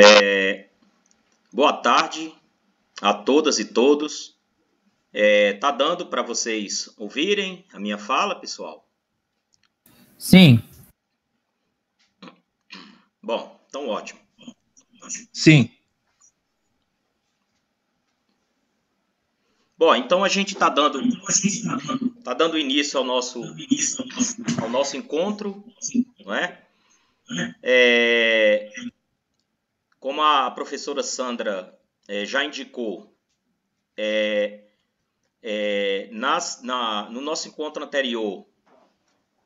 É, boa tarde a todas e todos. É, tá dando para vocês ouvirem a minha fala, pessoal? Sim. Bom, então ótimo. Sim. Bom, então a gente está dando, tá dando início ao nosso, ao nosso encontro, não é? é como a professora Sandra é, já indicou, é, é, nas, na, no nosso encontro anterior,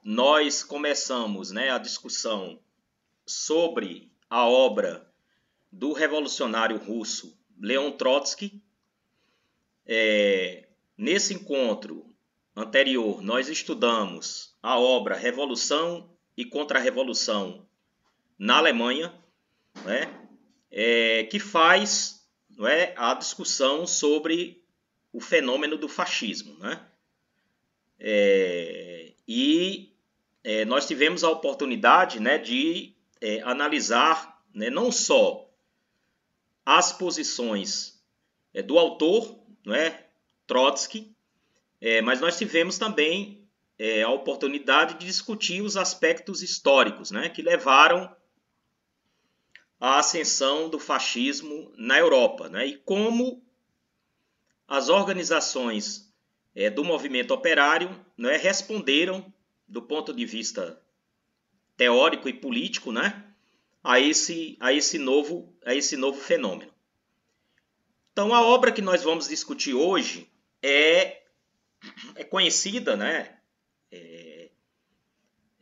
nós começamos né, a discussão sobre a obra do revolucionário russo Leon Trotsky. É, nesse encontro anterior, nós estudamos a obra Revolução e Contra-Revolução na Alemanha, né? é, que faz não é, a discussão sobre o fenômeno do fascismo. Né? É, e é, nós tivemos a oportunidade né, de é, analisar né, não só as posições é, do autor, não é, Trotsky, é, mas nós tivemos também a oportunidade de discutir os aspectos históricos né, que levaram a ascensão do fascismo na Europa né? e como as organizações é, do movimento operário né, responderam, do ponto de vista teórico e político, né, a, esse, a, esse novo, a esse novo fenômeno. Então, a obra que nós vamos discutir hoje é, é conhecida né, é,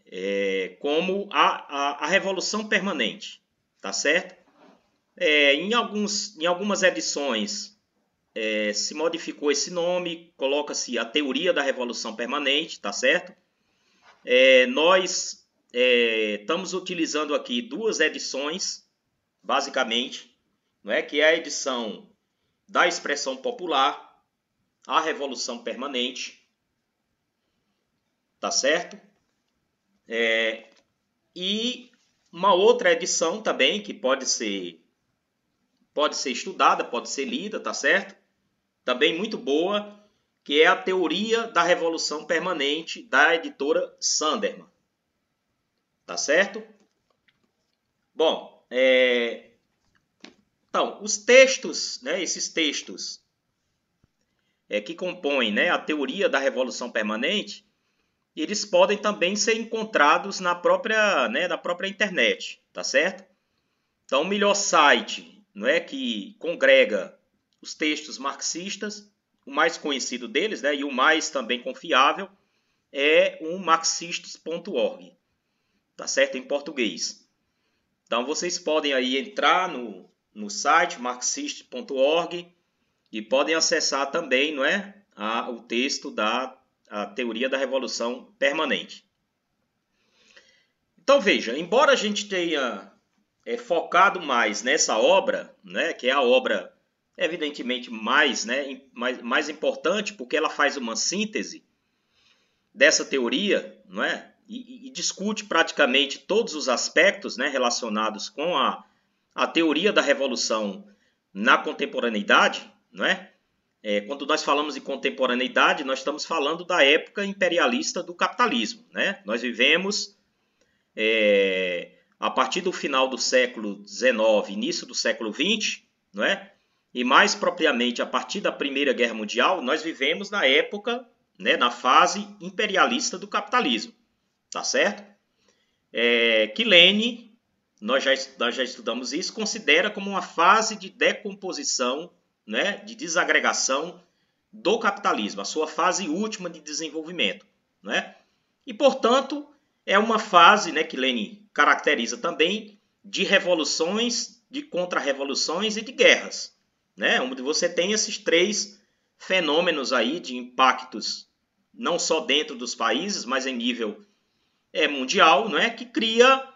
é, como a, a, a Revolução Permanente tá certo? É, em, alguns, em algumas edições é, se modificou esse nome, coloca-se a teoria da revolução permanente, tá certo? É, nós é, estamos utilizando aqui duas edições, basicamente, não é que é a edição da expressão popular, a revolução permanente, tá certo? É, e uma outra edição também que pode ser pode ser estudada, pode ser lida, tá certo? Também muito boa, que é a Teoria da Revolução Permanente da editora Sanderman. Tá certo? Bom, é... então, os textos, né, esses textos é, que compõem né, a teoria da Revolução Permanente, eles podem também ser encontrados na própria, né, na própria internet, tá certo? Então, o melhor site não é que congrega os textos marxistas, o mais conhecido deles, né, e o mais também confiável, é o marxistas.org, tá certo? Em português. Então, vocês podem aí entrar no, no site marxistas.org e podem acessar também, não é, a, o texto da a teoria da revolução permanente. Então veja, embora a gente tenha é, focado mais nessa obra, né, que é a obra evidentemente mais, né, mais, mais importante, porque ela faz uma síntese dessa teoria, não é? E, e discute praticamente todos os aspectos né, relacionados com a, a teoria da revolução na contemporaneidade, não é? É, quando nós falamos em contemporaneidade, nós estamos falando da época imperialista do capitalismo. Né? Nós vivemos, é, a partir do final do século XIX, início do século XX, não é? e mais propriamente a partir da Primeira Guerra Mundial, nós vivemos na época, né, na fase imperialista do capitalismo. Tá certo? É, que Lene, nós já, nós já estudamos isso, considera como uma fase de decomposição né, de desagregação do capitalismo, a sua fase última de desenvolvimento. Né? E, portanto, é uma fase né, que Lenin caracteriza também de revoluções, de contra-revoluções e de guerras, né? onde você tem esses três fenômenos aí de impactos, não só dentro dos países, mas em nível é, mundial, né? que cria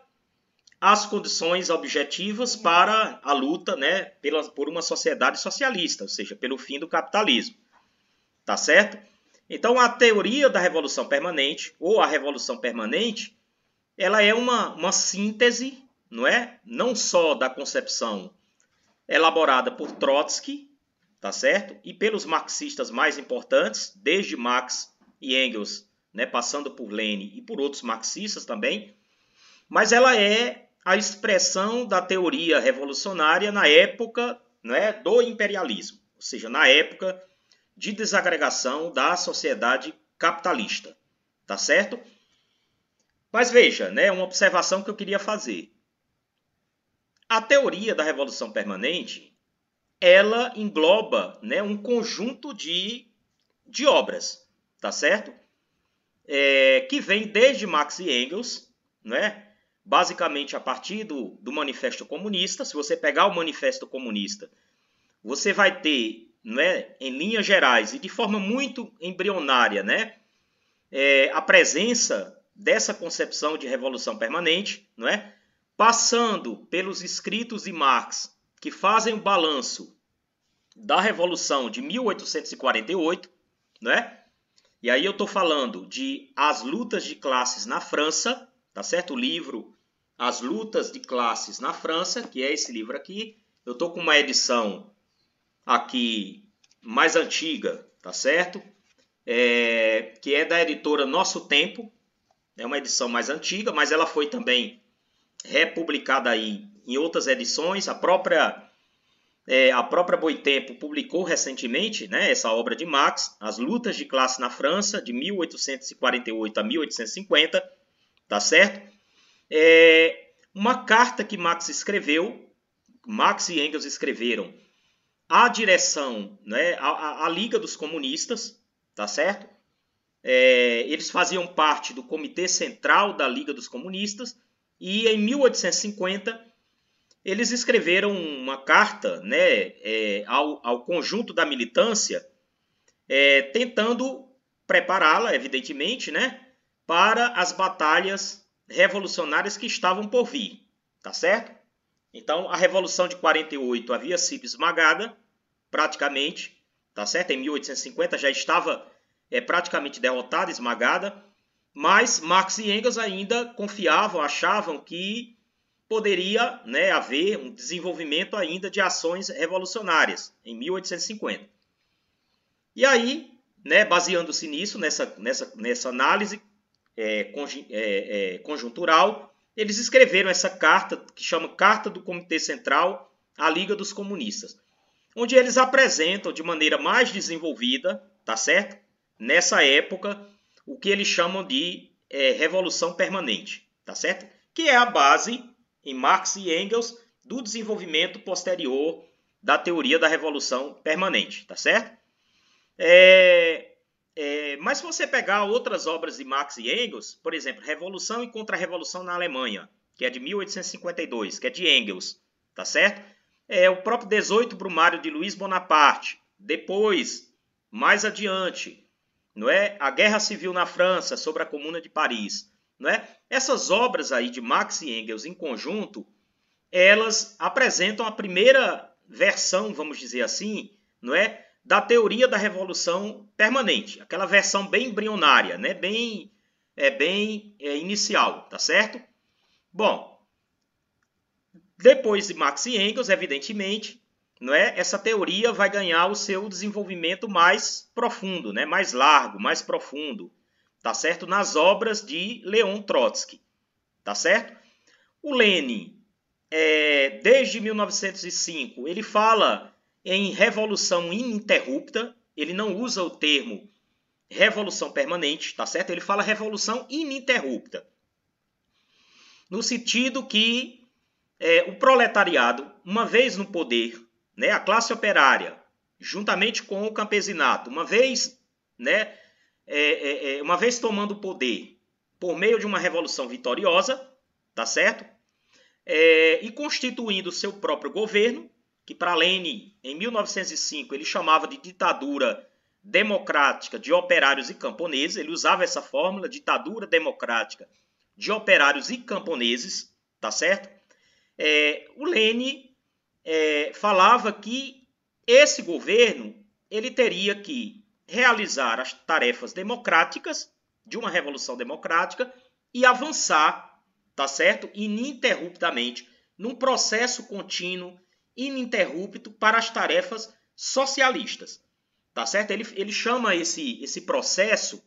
as condições objetivas para a luta né, pela, por uma sociedade socialista, ou seja, pelo fim do capitalismo. Tá certo? Então, a teoria da revolução permanente, ou a revolução permanente, ela é uma, uma síntese, não é? Não só da concepção elaborada por Trotsky, tá certo? E pelos marxistas mais importantes, desde Marx e Engels, né, passando por Lenin e por outros marxistas também, mas ela é a expressão da teoria revolucionária na época né, do imperialismo, ou seja, na época de desagregação da sociedade capitalista, tá certo? Mas veja, né, uma observação que eu queria fazer. A teoria da revolução permanente, ela engloba, né, um conjunto de, de obras, tá certo? É, que vem desde Marx e Engels, né, basicamente a partir do, do Manifesto Comunista. Se você pegar o Manifesto Comunista, você vai ter, né, em linhas gerais e de forma muito embrionária, né, é, a presença dessa concepção de revolução permanente, não é? passando pelos escritos de Marx, que fazem o balanço da Revolução de 1848, é e aí eu estou falando de As Lutas de Classes na França, tá certo? O livro As Lutas de Classes na França, que é esse livro aqui. Eu estou com uma edição aqui mais antiga, tá certo? É, que é da editora Nosso Tempo, é uma edição mais antiga, mas ela foi também republicada aí em outras edições. A própria é, a própria Boitempo publicou recentemente né, essa obra de Marx, As Lutas de Classe na França, de 1848 a 1850 tá certo? É uma carta que Marx escreveu, Marx e Engels escreveram à direção, né, à, à Liga dos Comunistas, tá certo? É, eles faziam parte do Comitê Central da Liga dos Comunistas e em 1850 eles escreveram uma carta né, é, ao, ao, conjunto da militância, é, tentando prepará-la, evidentemente, né, para as batalhas revolucionárias que estavam por vir, tá certo? Então, a Revolução de 48 havia sido esmagada, praticamente, tá certo? Em 1850 já estava é, praticamente derrotada, esmagada, mas Marx e Engels ainda confiavam, achavam que poderia né, haver um desenvolvimento ainda de ações revolucionárias em 1850. E aí, né, baseando-se nisso, nessa, nessa, nessa análise, é, é, é, conjuntural, eles escreveram essa carta, que chama Carta do Comitê Central à Liga dos Comunistas, onde eles apresentam de maneira mais desenvolvida, tá certo? Nessa época, o que eles chamam de é, revolução permanente, tá certo? Que é a base, em Marx e Engels, do desenvolvimento posterior da teoria da revolução permanente, tá certo? É, é, mas se você pegar outras obras de Marx e Engels, por exemplo, Revolução e Contra-Revolução na Alemanha, que é de 1852, que é de Engels, tá certo? É o próprio 18 Brumário de Luiz Bonaparte. Depois, mais adiante, não é? A Guerra Civil na França sobre a Comuna de Paris, não é? Essas obras aí de Marx e Engels em conjunto, elas apresentam a primeira versão, vamos dizer assim, não é? da teoria da revolução permanente, aquela versão bem embrionária, né? bem, é, bem é, inicial, tá certo? Bom, depois de Marx e Engels, evidentemente, não é? essa teoria vai ganhar o seu desenvolvimento mais profundo, né? mais largo, mais profundo, tá certo? Nas obras de Leon Trotsky, tá certo? O Lenin, é, desde 1905, ele fala em revolução ininterrupta, ele não usa o termo revolução permanente, tá certo? Ele fala revolução ininterrupta. No sentido que é, o proletariado, uma vez no poder, né, a classe operária, juntamente com o campesinato, uma vez, né, é, é, é uma vez tomando o poder por meio de uma revolução vitoriosa, tá certo? É, e constituindo seu próprio governo, que para Lenin, em 1905, ele chamava de ditadura democrática de operários e camponeses, ele usava essa fórmula, ditadura democrática de operários e camponeses, tá certo? É, o Lenin é, falava que esse governo ele teria que realizar as tarefas democráticas de uma revolução democrática e avançar, tá certo? Ininterruptamente num processo contínuo ininterrupto para as tarefas socialistas. Tá certo? Ele, ele chama esse, esse processo,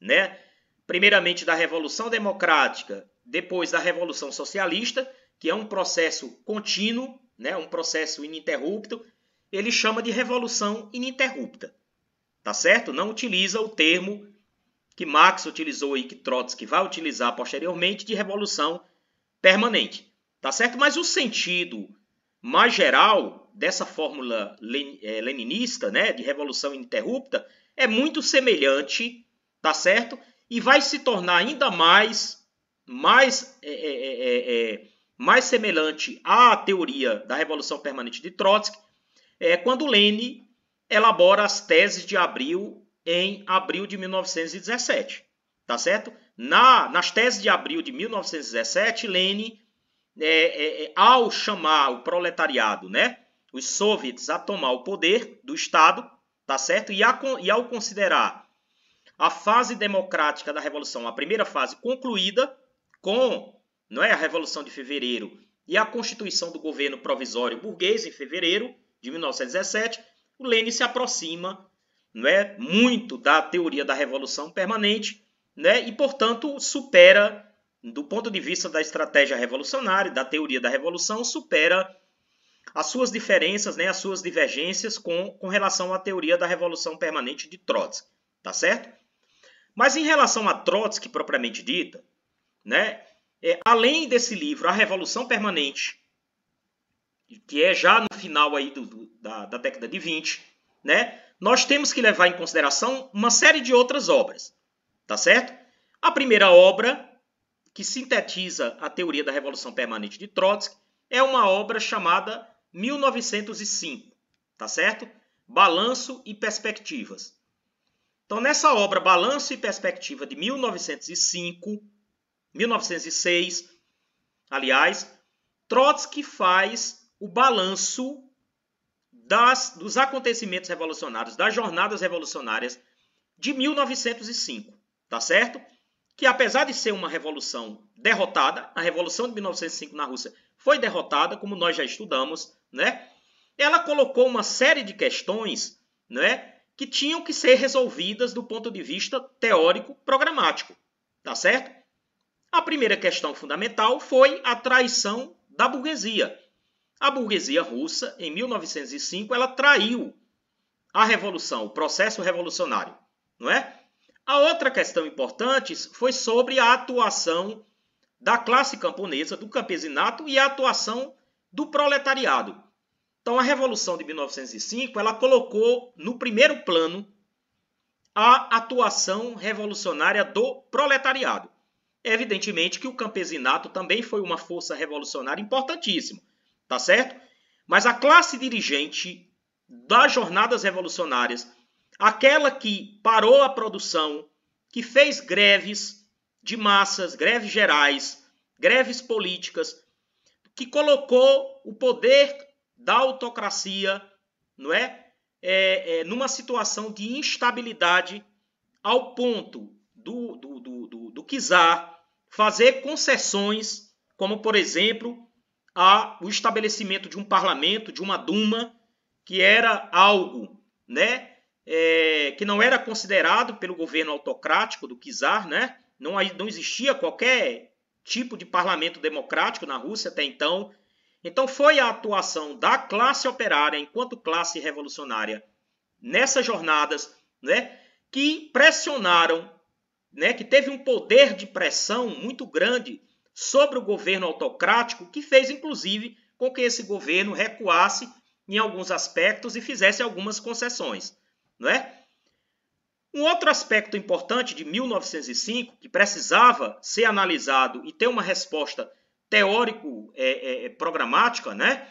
né, primeiramente da Revolução Democrática, depois da Revolução Socialista, que é um processo contínuo, né, um processo ininterrupto, ele chama de revolução ininterrupta. Tá certo? Não utiliza o termo que Marx utilizou e que Trotsky vai utilizar posteriormente de revolução permanente. Tá certo? Mas o sentido mais geral dessa fórmula eh, leninista, né, de revolução ininterrupta, é muito semelhante, tá certo? E vai se tornar ainda mais, mais, é, é, é, mais semelhante à teoria da revolução permanente de Trotsky, é, quando Lenin elabora as teses de abril em abril de 1917, tá certo? Na, nas teses de abril de 1917, Lenin é, é, é, ao chamar o proletariado, né, os soviets a tomar o poder do Estado, tá certo? E, a, e ao considerar a fase democrática da revolução, a primeira fase concluída com, não é, a revolução de fevereiro e a constituição do governo provisório burguês em fevereiro de 1917, o Lenin se aproxima, não é, muito da teoria da revolução permanente, né? E portanto supera do ponto de vista da estratégia revolucionária, da teoria da revolução, supera as suas diferenças, né, as suas divergências com, com relação à teoria da revolução permanente de Trotsky, tá certo? Mas em relação a Trotsky propriamente dita, né, é, além desse livro, A Revolução Permanente, que é já no final aí do, do, da, da década de 20, né, nós temos que levar em consideração uma série de outras obras, tá certo? A primeira obra que sintetiza a teoria da Revolução Permanente de Trotsky, é uma obra chamada 1905, tá certo? Balanço e Perspectivas. Então, nessa obra Balanço e Perspectiva de 1905, 1906, aliás, Trotsky faz o balanço das, dos acontecimentos revolucionários, das jornadas revolucionárias de 1905, tá certo? que apesar de ser uma revolução derrotada, a revolução de 1905 na Rússia foi derrotada, como nós já estudamos, né? Ela colocou uma série de questões, né, que tinham que ser resolvidas do ponto de vista teórico programático, tá certo? A primeira questão fundamental foi a traição da burguesia. A burguesia russa, em 1905, ela traiu a revolução, o processo revolucionário, não é? A outra questão importante foi sobre a atuação da classe camponesa, do campesinato e a atuação do proletariado. Então, a Revolução de 1905 ela colocou no primeiro plano a atuação revolucionária do proletariado. Evidentemente que o campesinato também foi uma força revolucionária importantíssima, tá certo? Mas a classe dirigente das jornadas revolucionárias aquela que parou a produção, que fez greves de massas, greves gerais, greves políticas, que colocou o poder da autocracia, não é, é, é numa situação de instabilidade ao ponto do, do, do, do, do czar fazer concessões, como por exemplo a, o estabelecimento de um parlamento, de uma duma, que era algo, né, é, que não era considerado pelo governo autocrático do czar, né? Não, não existia qualquer tipo de parlamento democrático na Rússia até então. Então foi a atuação da classe operária enquanto classe revolucionária nessas jornadas, né, que pressionaram, né, que teve um poder de pressão muito grande sobre o governo autocrático, que fez inclusive com que esse governo recuasse em alguns aspectos e fizesse algumas concessões não é? Um outro aspecto importante de 1905, que precisava ser analisado e ter uma resposta teórico-programática, é, é, é né?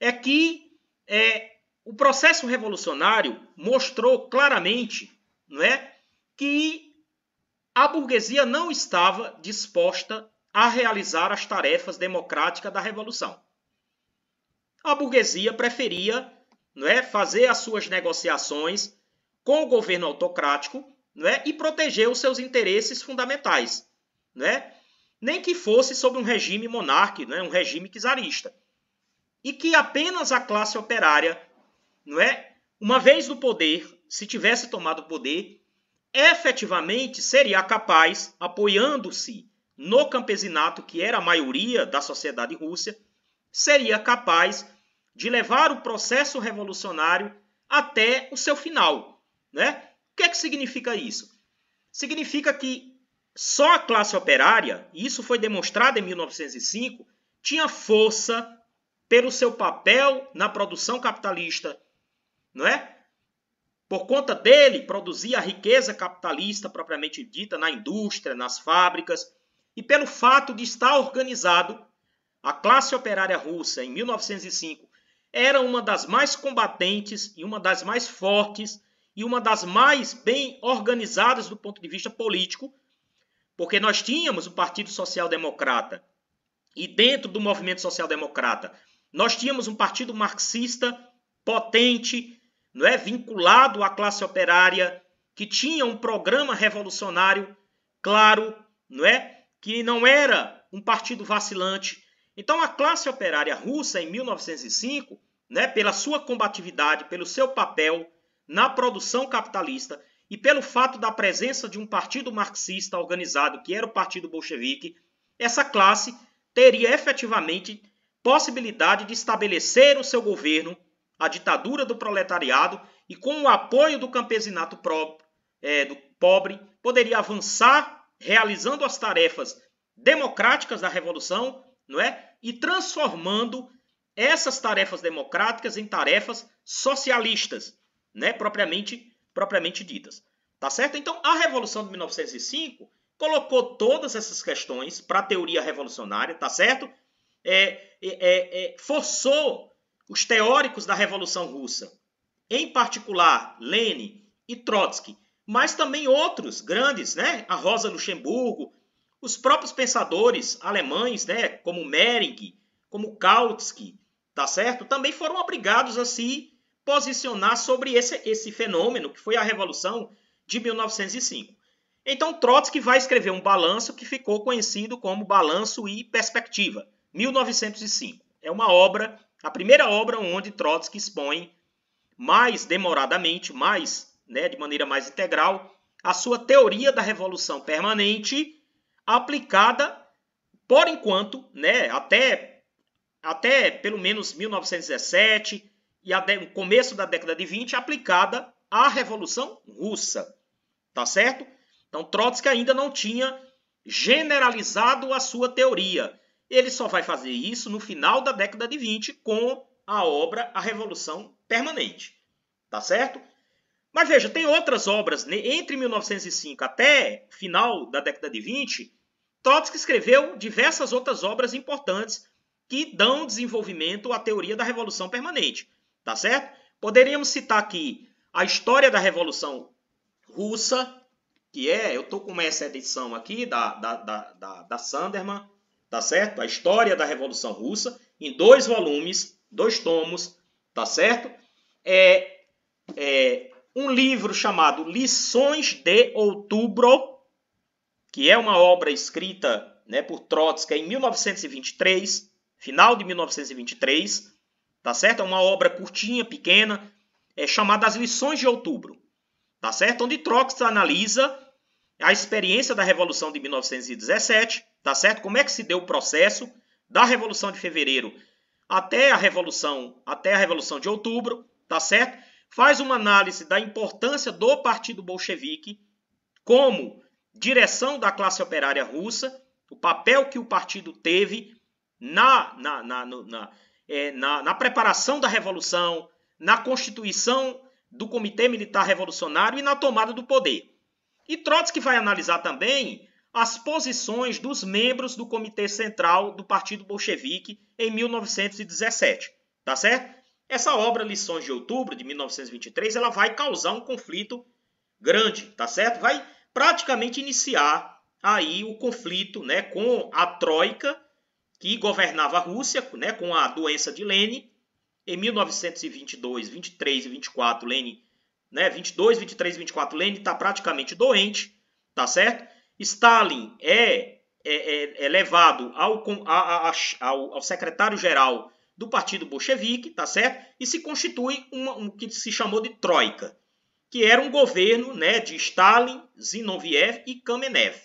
é que é, o processo revolucionário mostrou claramente não é, que a burguesia não estava disposta a realizar as tarefas democráticas da revolução. A burguesia preferia é? fazer as suas negociações com o governo autocrático é? e proteger os seus interesses fundamentais. É? nem que fosse sob um regime monárquico, um regime czarista. E que apenas a classe operária, não é, uma vez no poder, se tivesse tomado o poder, efetivamente seria capaz, apoiando-se no campesinato, que era a maioria da sociedade russa, seria capaz de levar o processo revolucionário até o seu final. Né? O que é que significa isso? Significa que só a classe operária, e isso foi demonstrado em 1905, tinha força pelo seu papel na produção capitalista, não é? Por conta dele, produzia a riqueza capitalista propriamente dita na indústria, nas fábricas, e pelo fato de estar organizado, a classe operária russa em 1905 era uma das mais combatentes e uma das mais fortes e uma das mais bem organizadas do ponto de vista político, porque nós tínhamos o Partido Social Democrata e dentro do movimento social democrata nós tínhamos um partido marxista potente, não é, vinculado à classe operária, que tinha um programa revolucionário claro, não é, que não era um partido vacilante. Então a classe operária russa em 1905 né, pela sua combatividade, pelo seu papel na produção capitalista e pelo fato da presença de um partido marxista organizado, que era o Partido Bolchevique, essa classe teria efetivamente possibilidade de estabelecer o seu governo, a ditadura do proletariado, e com o apoio do campesinato próprio, é, do pobre, poderia avançar realizando as tarefas democráticas da revolução, não é? E transformando essas tarefas democráticas em tarefas socialistas, né, propriamente, propriamente ditas. Tá certo? Então, a Revolução de 1905 colocou todas essas questões para a teoria revolucionária, tá certo? É, é, é, é, forçou os teóricos da Revolução Russa, em particular Lenin e Trotsky, mas também outros grandes, né? A Rosa Luxemburgo, os próprios pensadores alemães, né? Como Mering, como Kautsky, tá certo? Também foram obrigados a se posicionar sobre esse, esse fenômeno, que foi a Revolução de 1905. Então, Trotsky vai escrever um balanço que ficou conhecido como Balanço e Perspectiva, 1905. É uma obra, a primeira obra onde Trotsky expõe mais demoradamente, mais, né, de maneira mais integral, a sua teoria da revolução permanente aplicada, por enquanto, né, até até pelo menos 1917 e o começo da década de 20 aplicada à Revolução Russa, tá certo? Então Trotsky ainda não tinha generalizado a sua teoria. Ele só vai fazer isso no final da década de 20 com a obra A Revolução Permanente, tá certo? Mas veja, tem outras obras né? entre 1905 até final da década de 20, Trotsky escreveu diversas outras obras importantes que dão desenvolvimento à teoria da Revolução Permanente, tá certo? Poderíamos citar aqui a história da Revolução Russa, que é, eu estou com essa edição aqui da, da, da, da, da Sanderman, tá certo? A história da Revolução Russa, em dois volumes, dois tomos, tá certo? É, é um livro chamado Lições de Outubro, que é uma obra escrita né, por Trotsky em 1923, final de 1923, tá certo? É uma obra curtinha, pequena, é chamada As Lições de Outubro, tá certo? Onde Trox analisa a experiência da Revolução de 1917, tá certo? Como é que se deu o processo da Revolução de Fevereiro até a Revolução, até a Revolução de Outubro, tá certo? Faz uma análise da importância do Partido Bolchevique como direção da classe operária russa, o papel que o partido teve na, na, na, na, é, na, na preparação da revolução, na constituição do Comitê Militar Revolucionário e na tomada do poder. E Trotsky vai analisar também as posições dos membros do Comitê Central do Partido Bolchevique em 1917, tá certo? Essa obra Lições de Outubro de 1923, ela vai causar um conflito grande, tá certo? Vai praticamente iniciar aí o conflito, né, com a Troika que governava a Rússia né, com a doença de Lenin. Em 1922, 23 e 24, Lenin, né, 22, 23 e 24, Lenin está praticamente doente, tá certo? Stalin é, é, é, é levado ao, a, a, ao, ao secretário-geral do Partido Bolchevique, tá certo? E se constitui uma, um que se chamou de Troika, que era um governo né, de Stalin, Zinoviev e Kamenev,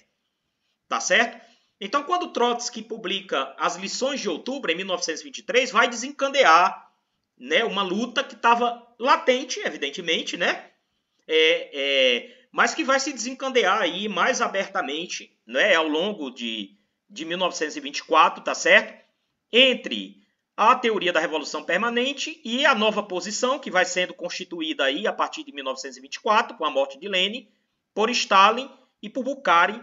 tá certo? Então, quando Trotsky publica As Lições de Outubro, em 1923, vai desencandear né, uma luta que estava latente, evidentemente, né? É, é, mas que vai se desencandear aí mais abertamente né, ao longo de, de 1924, tá certo? Entre a teoria da Revolução Permanente e a nova posição que vai sendo constituída aí a partir de 1924, com a morte de Lenin, por Stalin e por Bukharin,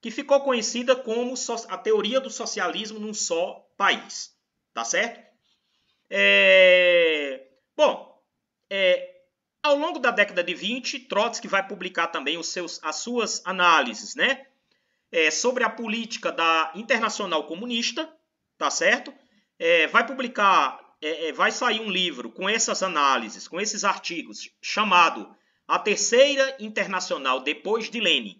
que ficou conhecida como a teoria do socialismo num só país. Tá certo? É... Bom, é... ao longo da década de 20, Trotsky vai publicar também os seus, as suas análises né? É, sobre a política da Internacional Comunista, tá certo? É, vai publicar, é, é, vai sair um livro com essas análises, com esses artigos, chamado A Terceira Internacional Depois de Lenin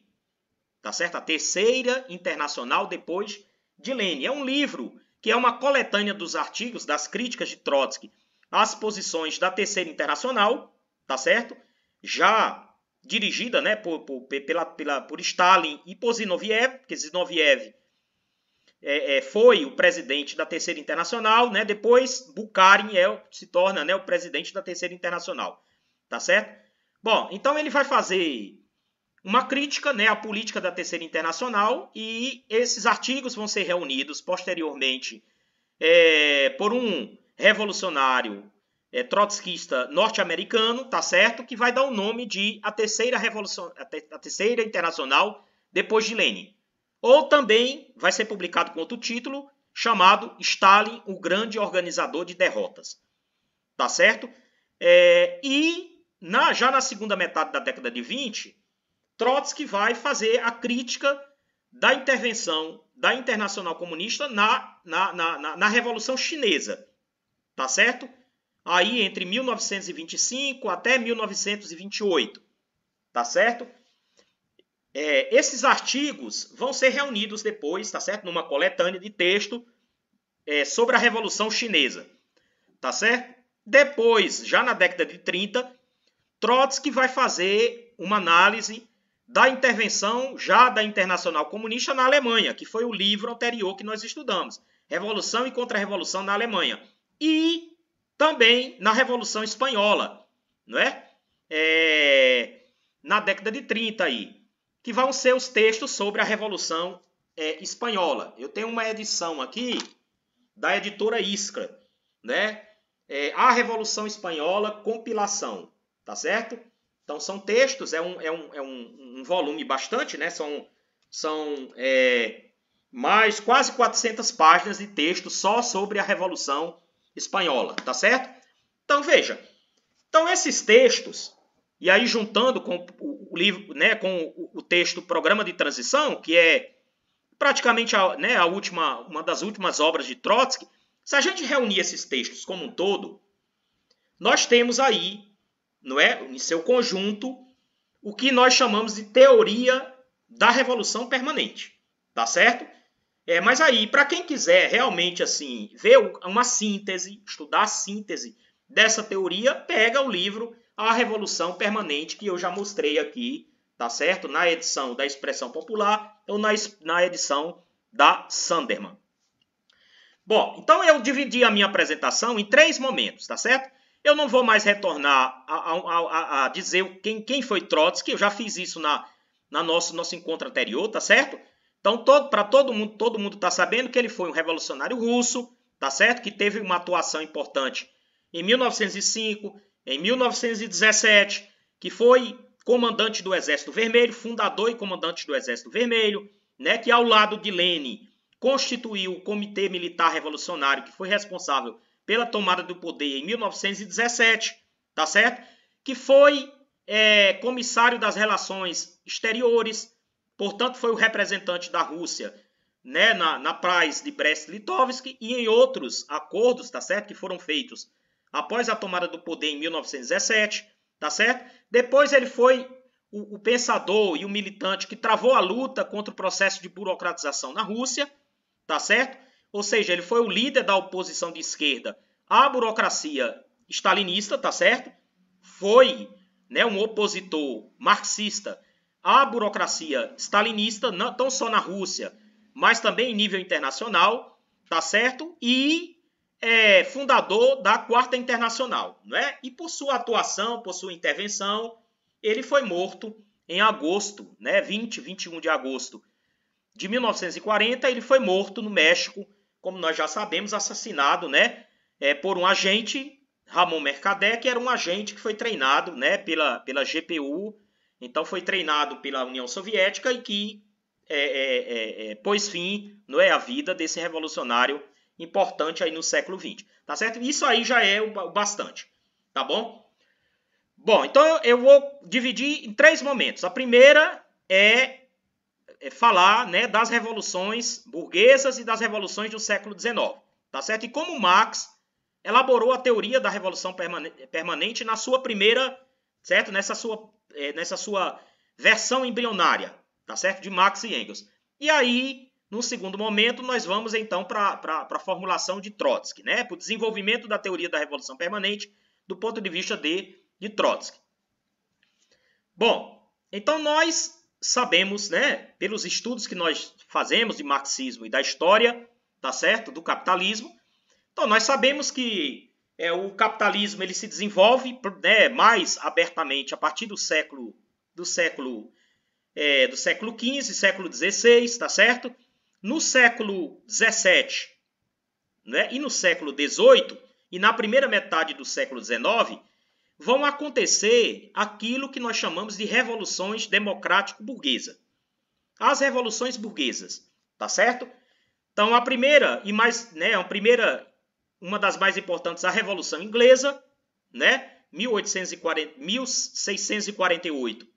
tá certo? A terceira internacional depois de Lenin. É um livro que é uma coletânea dos artigos, das críticas de Trotsky às posições da terceira internacional, tá certo? Já dirigida né, por, por, pela, pela, por Stalin e por Zinoviev, porque Zinoviev é, é, foi o presidente da Terceira Internacional, né? depois Bukharin é, se torna né, o presidente da Terceira Internacional. Tá certo? Bom, então ele vai fazer uma crítica né, à política da Terceira Internacional e esses artigos vão ser reunidos posteriormente é, por um revolucionário é, trotskista norte-americano, tá certo? Que vai dar o nome de a Terceira Revolução, a, te, a Terceira Internacional depois de Lenin. Ou também vai ser publicado com outro título chamado Stalin, o grande organizador de derrotas, tá certo? É, e na, já na segunda metade da década de 20, Trotsky vai fazer a crítica da intervenção da Internacional Comunista na, na, na, na, na Revolução Chinesa, tá certo? Aí entre 1925 até 1928, tá certo? É, esses artigos vão ser reunidos depois, tá certo? Numa coletânea de texto é, sobre a Revolução Chinesa, tá certo? Depois, já na década de 30, Trotsky vai fazer uma análise da intervenção já da Internacional Comunista na Alemanha, que foi o livro anterior que nós estudamos, Revolução e Contra-Revolução na Alemanha, e também na Revolução Espanhola, não é? é? na década de 30 aí, que vão ser os textos sobre a Revolução é, Espanhola. Eu tenho uma edição aqui da editora Iskra, né? É, a Revolução Espanhola, compilação, tá certo? Então são textos, é um, é um, é um, um volume bastante, né? São, são é, mais quase 400 páginas de texto só sobre a Revolução Espanhola, tá certo? Então veja, então esses textos, e aí juntando com o livro, né, com o texto Programa de Transição, que é praticamente a, né, a última, uma das últimas obras de Trotsky, se a gente reunir esses textos como um todo, nós temos aí não é, em seu conjunto, o que nós chamamos de teoria da revolução permanente, tá certo? É, mas aí, para quem quiser realmente assim ver uma síntese, estudar a síntese dessa teoria, pega o livro A Revolução Permanente que eu já mostrei aqui, tá certo? Na edição da Expressão Popular ou na, na edição da Sanderman. Bom, então eu dividi a minha apresentação em três momentos, tá certo? Eu não vou mais retornar a, a, a, a dizer quem, quem foi Trotsky, eu já fiz isso na, na nosso, nosso encontro anterior, tá certo? Então, para todo mundo, todo mundo está sabendo que ele foi um revolucionário russo, tá certo? Que teve uma atuação importante em 1905, em 1917, que foi comandante do Exército Vermelho, fundador e comandante do Exército Vermelho, né? Que ao lado de Lenin constituiu o Comitê Militar Revolucionário, que foi responsável pela tomada do poder em 1917, tá certo? Que foi é, comissário das relações exteriores, portanto foi o representante da Rússia né, na, na paz de Brest-Litovsk e em outros acordos, tá certo, que foram feitos após a tomada do poder em 1917, tá certo? Depois ele foi o, o, pensador e o militante que travou a luta contra o processo de burocratização na Rússia, tá certo? ou seja, ele foi o líder da oposição de esquerda à burocracia stalinista, tá certo? Foi né, um opositor marxista à burocracia stalinista, não tão só na Rússia, mas também em nível internacional, tá certo? E é fundador da Quarta Internacional, não é? E por sua atuação, por sua intervenção, ele foi morto em agosto, né, 20, 21 de agosto de 1940, ele foi morto no México como nós já sabemos, assassinado né, é, por um agente, Ramon Mercader, que era um agente que foi treinado né, pela, pela GPU, então foi treinado pela União Soviética e que é é, é, é, pôs fim não é, à vida desse revolucionário importante aí no século XX. Tá certo? Isso aí já é o bastante. Tá bom? Bom, então eu vou dividir em três momentos. A primeira é é, falar né, das revoluções burguesas e das revoluções do século XIX, tá certo? E como Marx elaborou a teoria da revolução permanente na sua primeira, certo? Nessa sua, é, nessa sua versão embrionária, tá certo? De Marx e Engels. E aí, no segundo momento, nós vamos então para a formulação de Trotsky, né? Para o desenvolvimento da teoria da revolução permanente do ponto de vista de, de Trotsky. Bom, então nós sabemos, né, pelos estudos que nós fazemos de marxismo e da história, tá certo, do capitalismo, então nós sabemos que é, o capitalismo ele se desenvolve né, mais abertamente a partir do século do século é, do século XV, século XVI, tá certo? No século XVII né, e no século XVIII e na primeira metade do século XIX vão acontecer aquilo que nós chamamos de revoluções democrático-burguesa. As revoluções burguesas, tá certo? Então a primeira e mais, né, a primeira, uma das mais importantes, a Revolução Inglesa, né, 1840, 1648,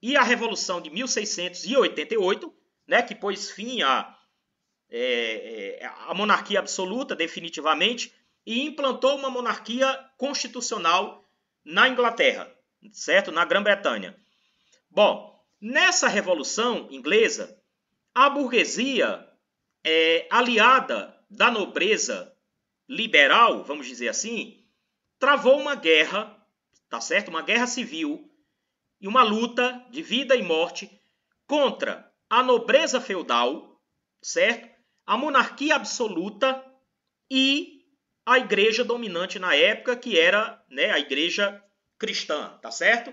e a Revolução de 1688, né, que pôs fim à, é, é, à monarquia absoluta definitivamente e implantou uma monarquia constitucional na Inglaterra, certo? Na Grã-Bretanha. Bom, nessa Revolução Inglesa, a burguesia é, aliada da nobreza liberal, vamos dizer assim, travou uma guerra, tá certo? Uma guerra civil e uma luta de vida e morte contra a nobreza feudal, certo? A monarquia absoluta e a igreja dominante na época, que era né, a igreja cristã, tá certo?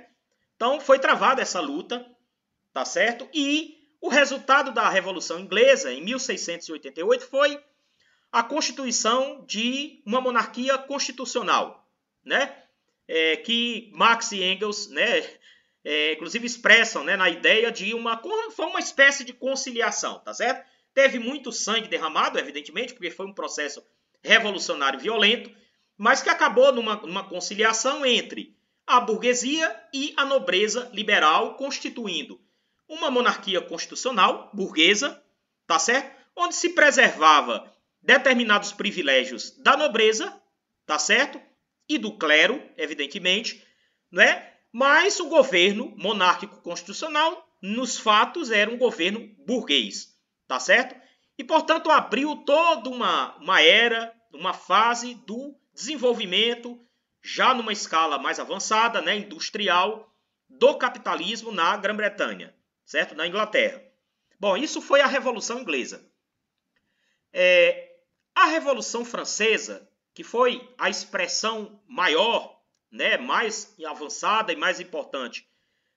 Então foi travada essa luta, tá certo? E o resultado da Revolução Inglesa, em 1688, foi a constituição de uma monarquia constitucional, né? É, que Marx e Engels, né, é, inclusive expressam, né, na ideia de uma foi uma espécie de conciliação, tá certo? Teve muito sangue derramado, evidentemente, porque foi um processo revolucionário violento, mas que acabou numa, numa conciliação entre a burguesia e a nobreza liberal, constituindo uma monarquia constitucional burguesa, tá certo? Onde se preservava determinados privilégios da nobreza, tá certo? E do clero, evidentemente, é? Mas o governo monárquico constitucional, nos fatos, era um governo burguês, tá certo? E, portanto, abriu toda uma, uma era, uma fase do desenvolvimento, já numa escala mais avançada, né, industrial, do capitalismo na Grã-Bretanha, certo? Na Inglaterra. Bom, isso foi a Revolução Inglesa. É, a Revolução Francesa, que foi a expressão maior, né, mais avançada e mais importante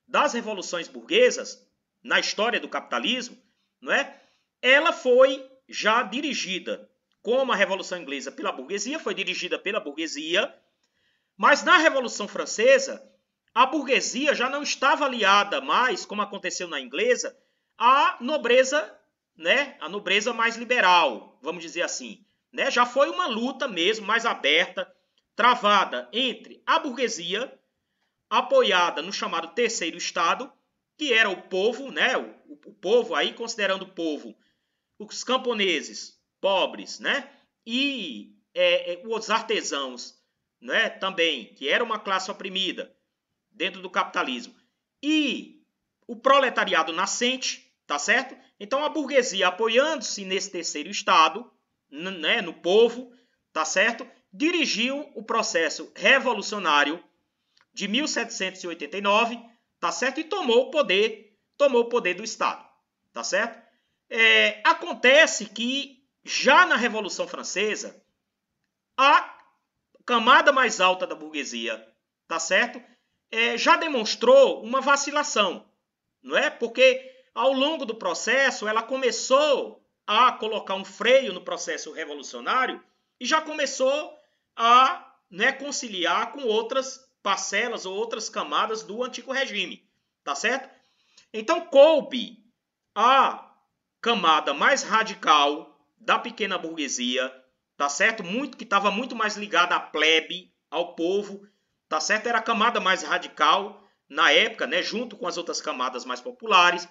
das revoluções burguesas na história do capitalismo, não é? Ela foi já dirigida, como a Revolução Inglesa, pela burguesia, foi dirigida pela burguesia, mas na Revolução Francesa, a burguesia já não estava aliada mais, como aconteceu na inglesa, à nobreza, né? À nobreza mais liberal, vamos dizer assim, né? Já foi uma luta mesmo mais aberta, travada entre a burguesia apoiada no chamado terceiro estado, que era o povo, né? O, o povo aí considerando o povo os camponeses pobres, né? E é, é, os artesãos, né? Também, que era uma classe oprimida dentro do capitalismo. E o proletariado nascente, tá certo? Então a burguesia apoiando-se nesse terceiro estado, né, no povo, tá certo? Dirigiu o processo revolucionário de 1789, tá certo? E tomou o poder, tomou o poder do estado, tá certo? É, acontece que já na Revolução Francesa, a camada mais alta da burguesia, tá certo? É, já demonstrou uma vacilação, não é? Porque ao longo do processo ela começou a colocar um freio no processo revolucionário e já começou a né, conciliar com outras parcelas ou outras camadas do antigo regime, tá certo? Então coube a camada mais radical da pequena burguesia, tá certo? Muito que estava muito mais ligada à plebe, ao povo, tá certo? Era a camada mais radical na época, né, junto com as outras camadas mais populares.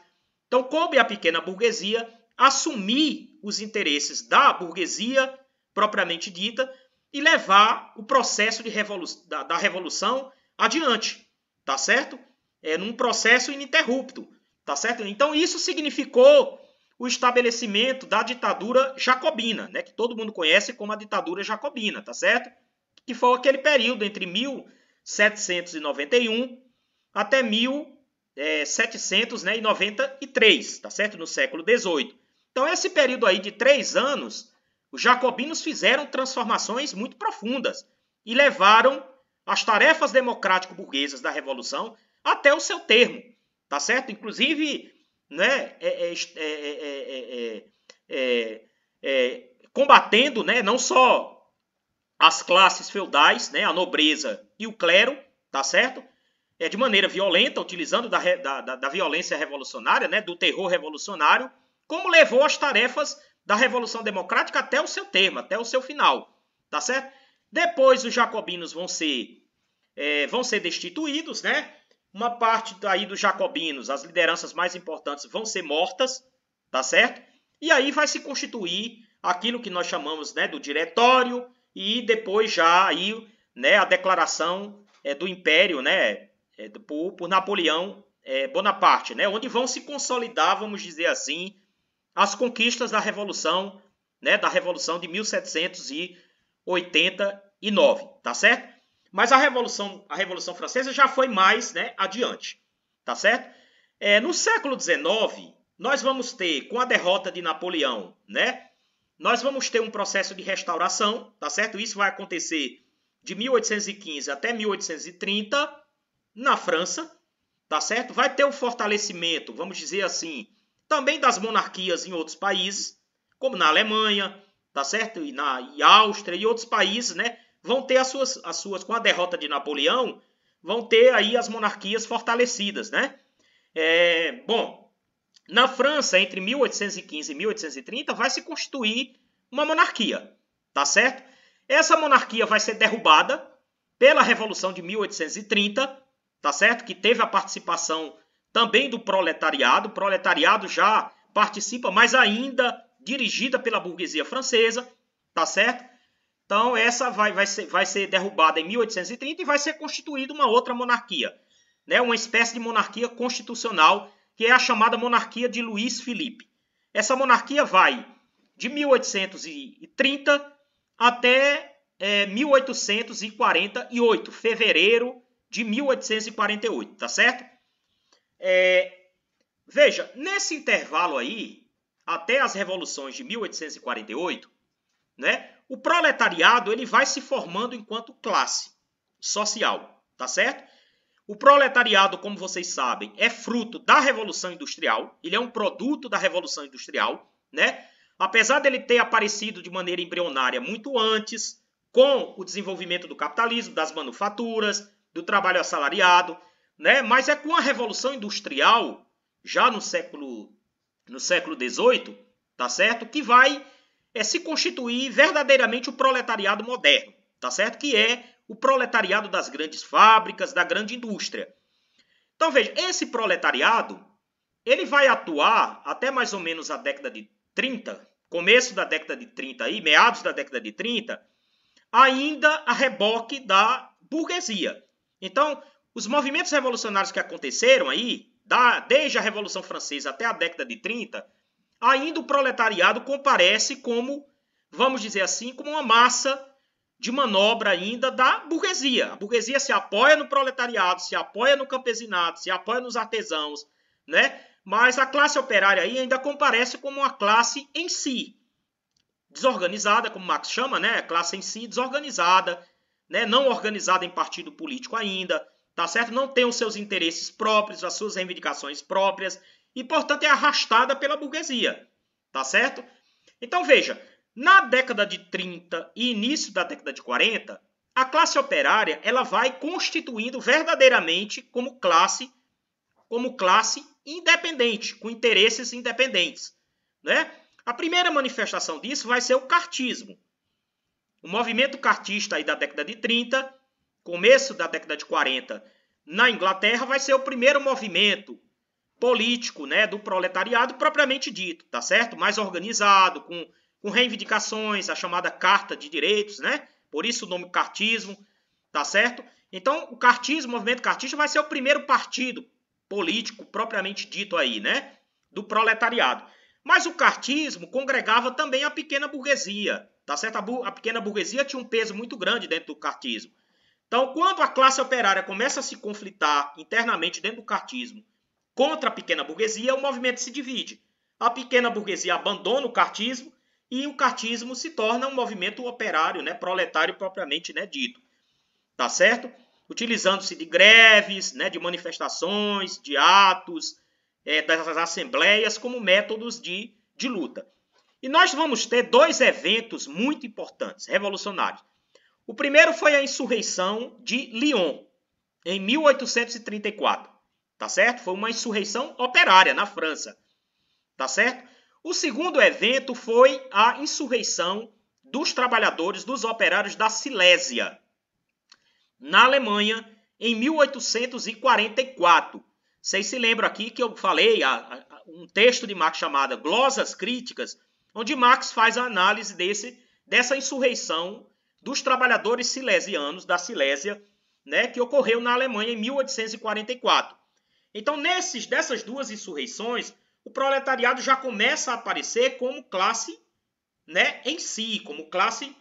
Então, coube a pequena burguesia assumir os interesses da burguesia propriamente dita e levar o processo de revolu da, da revolução adiante, tá certo? É num processo ininterrupto, tá certo? Então, isso significou o estabelecimento da ditadura jacobina, né, que todo mundo conhece como a ditadura jacobina, tá certo? Que foi aquele período entre 1791 até 1793, eh, né, tá certo? No século XVIII. Então, esse período aí de três anos, os jacobinos fizeram transformações muito profundas e levaram as tarefas democrático-burguesas da Revolução até o seu termo, tá certo? Inclusive, né, é é é, é, é, é, combatendo né, não só as classes feudais, né, a nobreza e o clero, tá certo? É, de maneira violenta, utilizando da, da, da violência revolucionária, né, do terror revolucionário, como levou as tarefas da Revolução Democrática até o seu termo, até o seu final, tá certo? Depois os jacobinos vão ser, é, vão ser destituídos, né? Uma parte aí dos jacobinos, as lideranças mais importantes, vão ser mortas, tá certo? E aí vai se constituir aquilo que nós chamamos né, do diretório e depois já aí né, a declaração é, do império né, é, por, por, Napoleão é, Bonaparte, né, onde vão se consolidar, vamos dizer assim, as conquistas da Revolução, né, da Revolução de 1789, tá certo? Mas a Revolução, a Revolução Francesa já foi mais né, adiante, tá certo? É, no século XIX, nós vamos ter, com a derrota de Napoleão, né? Nós vamos ter um processo de restauração, tá certo? Isso vai acontecer de 1815 até 1830 na França, tá certo? Vai ter o um fortalecimento, vamos dizer assim, também das monarquias em outros países, como na Alemanha, tá certo? E na e Áustria e outros países, né? vão ter as suas, as suas com a derrota de Napoleão, vão ter aí as monarquias fortalecidas, né? É, bom, na França, entre 1815 e 1830, vai se constituir uma monarquia, tá certo? Essa monarquia vai ser derrubada pela Revolução de 1830, tá certo? Que teve a participação também do proletariado. O proletariado já participa, mas ainda dirigida pela burguesia francesa, tá certo? Então, essa vai, vai, ser, vai ser derrubada em 1830 e vai ser constituída uma outra monarquia, né? uma espécie de monarquia constitucional, que é a chamada monarquia de Luiz Felipe. Essa monarquia vai de 1830 até é, 1848, fevereiro de 1848, tá certo? É, veja, nesse intervalo aí, até as revoluções de 1848, né, o proletariado ele vai se formando enquanto classe social, tá certo? O proletariado, como vocês sabem, é fruto da Revolução Industrial, ele é um produto da Revolução Industrial, né? Apesar dele ter aparecido de maneira embrionária muito antes, com o desenvolvimento do capitalismo, das manufaturas, do trabalho assalariado, né? Mas é com a Revolução Industrial, já no século no século XVIII, tá certo? Que vai é se constituir verdadeiramente o proletariado moderno, tá certo? Que é o proletariado das grandes fábricas, da grande indústria. Então veja, esse proletariado, ele vai atuar até mais ou menos a década de 30, começo da década de 30 aí, meados da década de 30, ainda a reboque da burguesia. Então, os movimentos revolucionários que aconteceram aí, da, desde a Revolução Francesa até a década de 30, ainda o proletariado comparece como, vamos dizer assim, como uma massa de manobra ainda da burguesia. A burguesia se apoia no proletariado, se apoia no campesinato, se apoia nos artesãos, né? Mas a classe operária aí ainda comparece como uma classe em si, desorganizada, como Marx chama, né? A classe em si desorganizada, né? Não organizada em partido político ainda, tá certo? Não tem os seus interesses próprios, as suas reivindicações próprias, e, portanto, é arrastada pela burguesia. Tá certo? Então veja, na década de 30 e início da década de 40, a classe operária ela vai constituindo verdadeiramente como classe, como classe independente, com interesses independentes, né? A primeira manifestação disso vai ser o cartismo. O movimento cartista aí da década de 30, começo da década de 40, na Inglaterra vai ser o primeiro movimento político, né, do proletariado propriamente dito, tá certo? Mais organizado, com, com reivindicações, a chamada Carta de Direitos, né? Por isso o nome cartismo, tá certo? Então, o cartismo, o movimento cartista vai ser o primeiro partido político propriamente dito aí, né, do proletariado. Mas o cartismo congregava também a pequena burguesia, tá certo? A, a pequena burguesia tinha um peso muito grande dentro do cartismo. Então, quando a classe operária começa a se conflitar internamente dentro do cartismo contra a pequena burguesia, o movimento se divide. A pequena burguesia abandona o cartismo e o cartismo se torna um movimento operário, né, proletário propriamente né, dito. Tá certo? Utilizando-se de greves, né, de manifestações, de atos, é, das assembleias como métodos de, de luta. E nós vamos ter dois eventos muito importantes, revolucionários. O primeiro foi a insurreição de Lyon, em 1834 tá certo? Foi uma insurreição operária na França, tá certo? O segundo evento foi a insurreição dos trabalhadores, dos operários da Silésia, na Alemanha, em 1844. Vocês se lembram aqui que eu falei a, a, um texto de Marx chamado Glosas Críticas, onde Marx faz a análise desse, dessa insurreição dos trabalhadores silesianos da Silésia, né, que ocorreu na Alemanha em 1844. Então, nesses, dessas duas insurreições, o proletariado já começa a aparecer como classe né, em si, como classe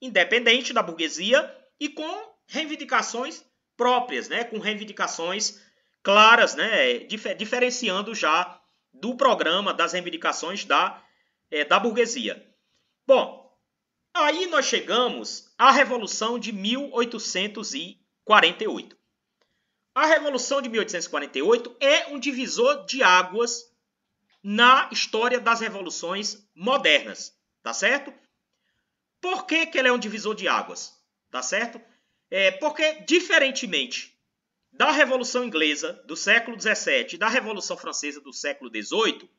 independente da burguesia e com reivindicações próprias, né, com reivindicações claras, né, diferenciando já do programa das reivindicações da, é, da burguesia. Bom, aí nós chegamos à Revolução de 1848. A Revolução de 1848 é um divisor de águas na história das revoluções modernas, tá certo? Por que, que ele é um divisor de águas, tá certo? É porque, diferentemente da Revolução Inglesa do século XVII e da Revolução Francesa do século XVIII,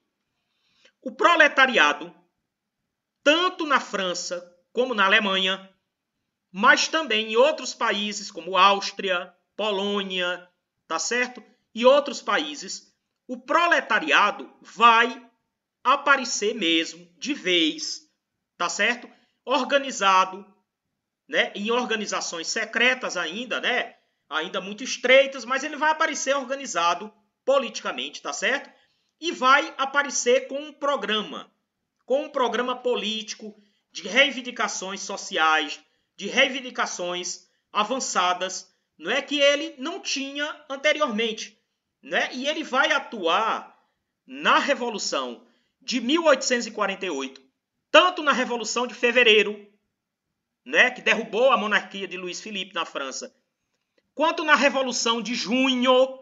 o proletariado, tanto na França como na Alemanha, mas também em outros países como Áustria, Polônia, tá certo? E outros países, o proletariado vai aparecer mesmo de vez, tá certo? Organizado, né, em organizações secretas ainda, né? Ainda muito estreitas, mas ele vai aparecer organizado politicamente, tá certo? E vai aparecer com um programa, com um programa político de reivindicações sociais, de reivindicações avançadas não é que ele não tinha anteriormente, né? E ele vai atuar na revolução de 1848, tanto na revolução de fevereiro, né, que derrubou a monarquia de Luiz Felipe na França, quanto na revolução de junho,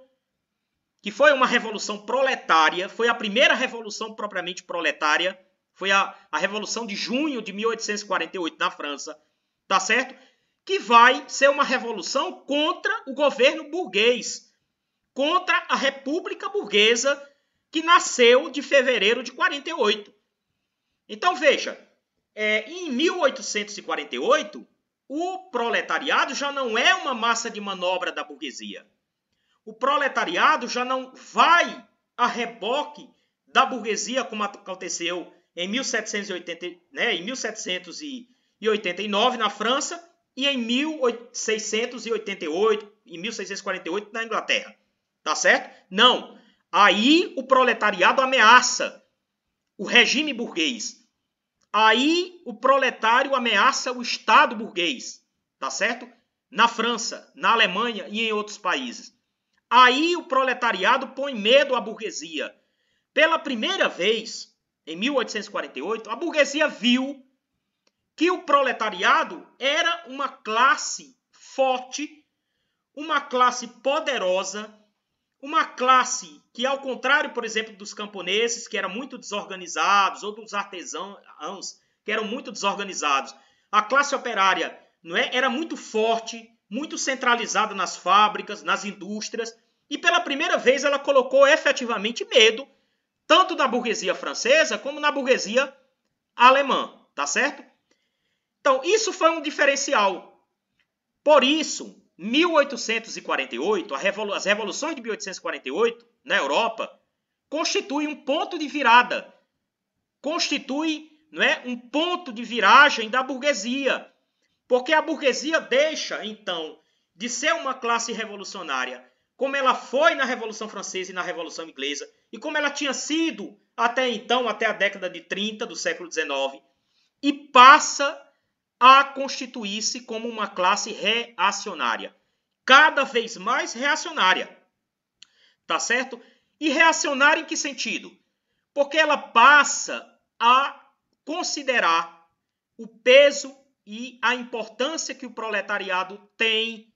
que foi uma revolução proletária, foi a primeira revolução propriamente proletária, foi a, a revolução de junho de 1848 na França, tá certo? que vai ser uma revolução contra o governo burguês, contra a República Burguesa que nasceu de fevereiro de 48. Então veja, é, em 1848 o proletariado já não é uma massa de manobra da burguesia. O proletariado já não vai a reboque da burguesia como aconteceu em 1780, né, em 1789 na França e em 1688 e 1648 na Inglaterra. Tá certo? Não. Aí o proletariado ameaça o regime burguês. Aí o proletário ameaça o Estado burguês. Tá certo? Na França, na Alemanha e em outros países. Aí o proletariado põe medo à burguesia. Pela primeira vez, em 1848, a burguesia viu que o proletariado era uma classe forte, uma classe poderosa, uma classe que, ao contrário, por exemplo, dos camponeses, que eram muito desorganizados, ou dos artesãos, que eram muito desorganizados, a classe operária não é, era muito forte, muito centralizada nas fábricas, nas indústrias, e pela primeira vez ela colocou efetivamente medo, tanto na burguesia francesa como na burguesia alemã, tá certo? Então, isso foi um diferencial. Por isso, 1848, revolu as revoluções de 1848 na Europa constituem um ponto de virada, constitui não é, um ponto de viragem da burguesia, porque a burguesia deixa então de ser uma classe revolucionária, como ela foi na Revolução Francesa e na Revolução Inglesa, e como ela tinha sido até então, até a década de 30 do século XIX, e passa a constituir-se como uma classe reacionária, cada vez mais reacionária. Tá certo? E reacionária em que sentido? Porque ela passa a considerar o peso e a importância que o proletariado tem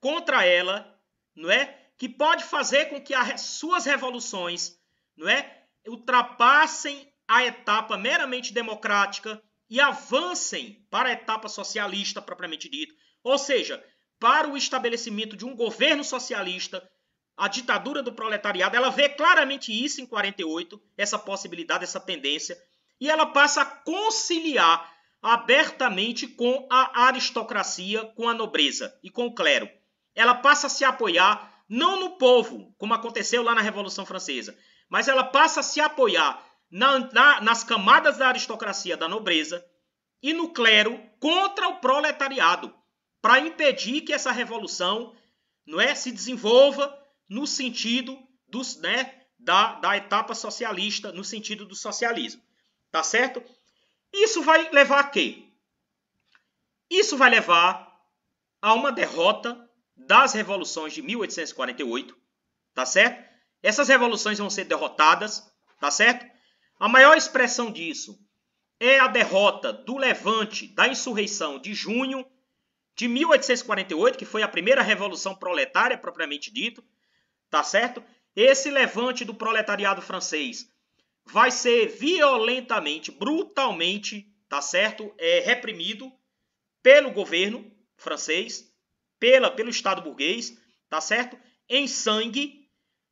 contra ela, não é? Que pode fazer com que as suas revoluções, não é, ultrapassem a etapa meramente democrática, e avancem para a etapa socialista propriamente dita, ou seja, para o estabelecimento de um governo socialista, a ditadura do proletariado, ela vê claramente isso em 48, essa possibilidade, essa tendência, e ela passa a conciliar abertamente com a aristocracia, com a nobreza e com o clero. Ela passa a se apoiar não no povo, como aconteceu lá na Revolução Francesa, mas ela passa a se apoiar na, na, nas camadas da aristocracia, da nobreza e no clero contra o proletariado, para impedir que essa revolução não é, se desenvolva no sentido dos, né, da, da etapa socialista, no sentido do socialismo. Tá certo? Isso vai levar a quê? Isso vai levar a uma derrota das revoluções de 1848, tá certo? Essas revoluções vão ser derrotadas, tá certo? A maior expressão disso é a derrota do levante da insurreição de junho de 1848, que foi a primeira revolução proletária propriamente dito, tá certo? Esse levante do proletariado francês vai ser violentamente, brutalmente, tá certo? É reprimido pelo governo francês, pela pelo Estado burguês, tá certo? Em sangue.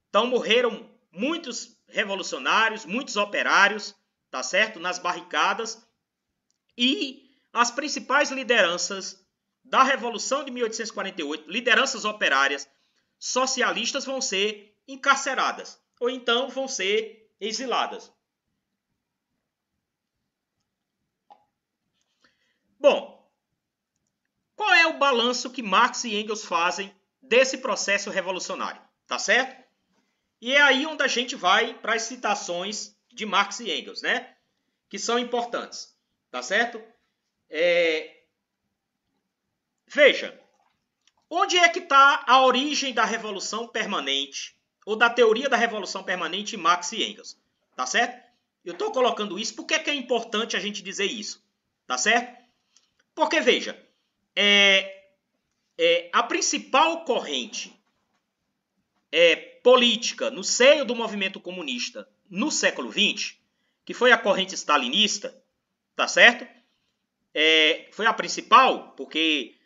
Então morreram muitos revolucionários, muitos operários, tá certo? Nas barricadas. E as principais lideranças da Revolução de 1848, lideranças operárias socialistas, vão ser encarceradas ou então vão ser exiladas. Bom, qual é o balanço que Marx e Engels fazem desse processo revolucionário? Tá certo? E é aí onde a gente vai para as citações de Marx e Engels, né? Que são importantes, tá certo? É... Veja, onde é que está a origem da revolução permanente ou da teoria da revolução permanente Marx e Engels, tá certo? Eu estou colocando isso porque é que é importante a gente dizer isso, tá certo? Porque veja, é, é a principal corrente é, política no seio do movimento comunista no século XX, que foi a corrente stalinista, tá certo? É, foi a principal, porque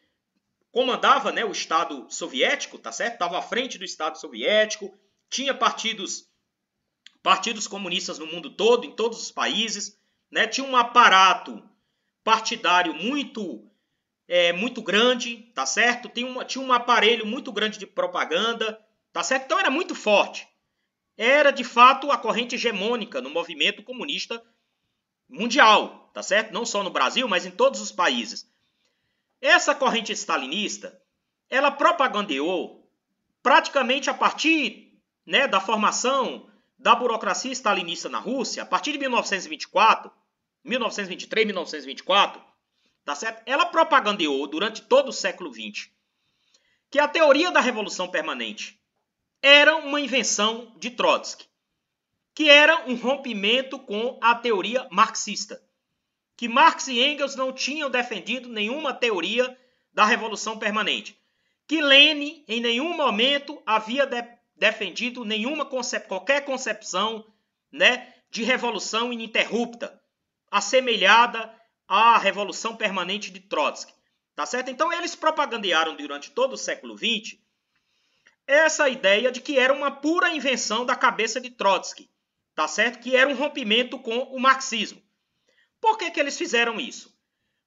comandava né, o Estado soviético, tá certo? Estava à frente do Estado soviético, tinha partidos partidos comunistas no mundo todo, em todos os países, né? Tinha um aparato partidário muito é, muito grande, tá certo? Tem uma, tinha um aparelho muito grande de propaganda, Tá certo? Então era muito forte. Era de fato a corrente hegemônica no movimento comunista mundial, tá certo? Não só no Brasil, mas em todos os países. Essa corrente stalinista, ela propagandeou praticamente a partir né, da formação da burocracia stalinista na Rússia, a partir de 1924, 1923, 1924, tá certo? Ela propagandeou durante todo o século XX que a teoria da revolução permanente era uma invenção de Trotsky, que era um rompimento com a teoria marxista, que Marx e Engels não tinham defendido nenhuma teoria da revolução permanente, que Lenin em nenhum momento havia de defendido nenhuma concep qualquer concepção, né, de revolução ininterrupta, assemelhada à revolução permanente de Trotsky, tá certo? Então eles propagandearam durante todo o século XX essa ideia de que era uma pura invenção da cabeça de Trotsky, tá certo? Que era um rompimento com o marxismo. Por que, que eles fizeram isso?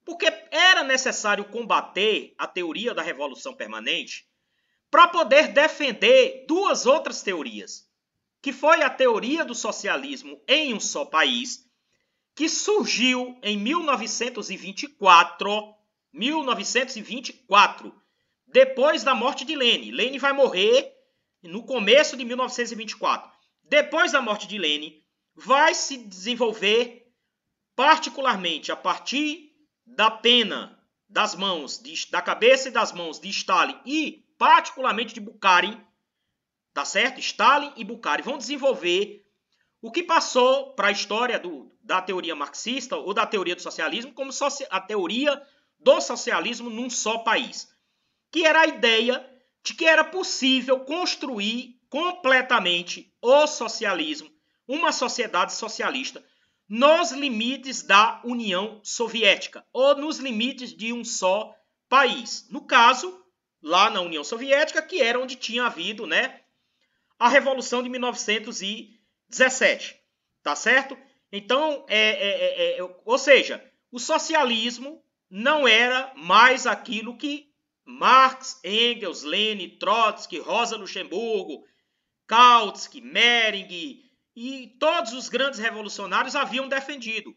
Porque era necessário combater a teoria da revolução permanente para poder defender duas outras teorias, que foi a teoria do socialismo em um só país, que surgiu em 1924, 1924 depois da morte de Lenin. Lenin vai morrer no começo de 1924. Depois da morte de Lenin, vai se desenvolver particularmente a partir da pena das mãos, de, da cabeça e das mãos de Stalin e particularmente de Bukharin, tá certo? Stalin e Bukharin vão desenvolver o que passou para a história do, da teoria marxista ou da teoria do socialismo como a teoria do socialismo num só país que era a ideia de que era possível construir completamente o socialismo, uma sociedade socialista, nos limites da União Soviética ou nos limites de um só país. No caso, lá na União Soviética, que era onde tinha havido, né, a Revolução de 1917, tá certo? Então, é, é, é, é, ou seja, o socialismo não era mais aquilo que Marx, Engels, Lenin, Trotsky, Rosa Luxemburgo, Kautsky, Mering e todos os grandes revolucionários haviam defendido,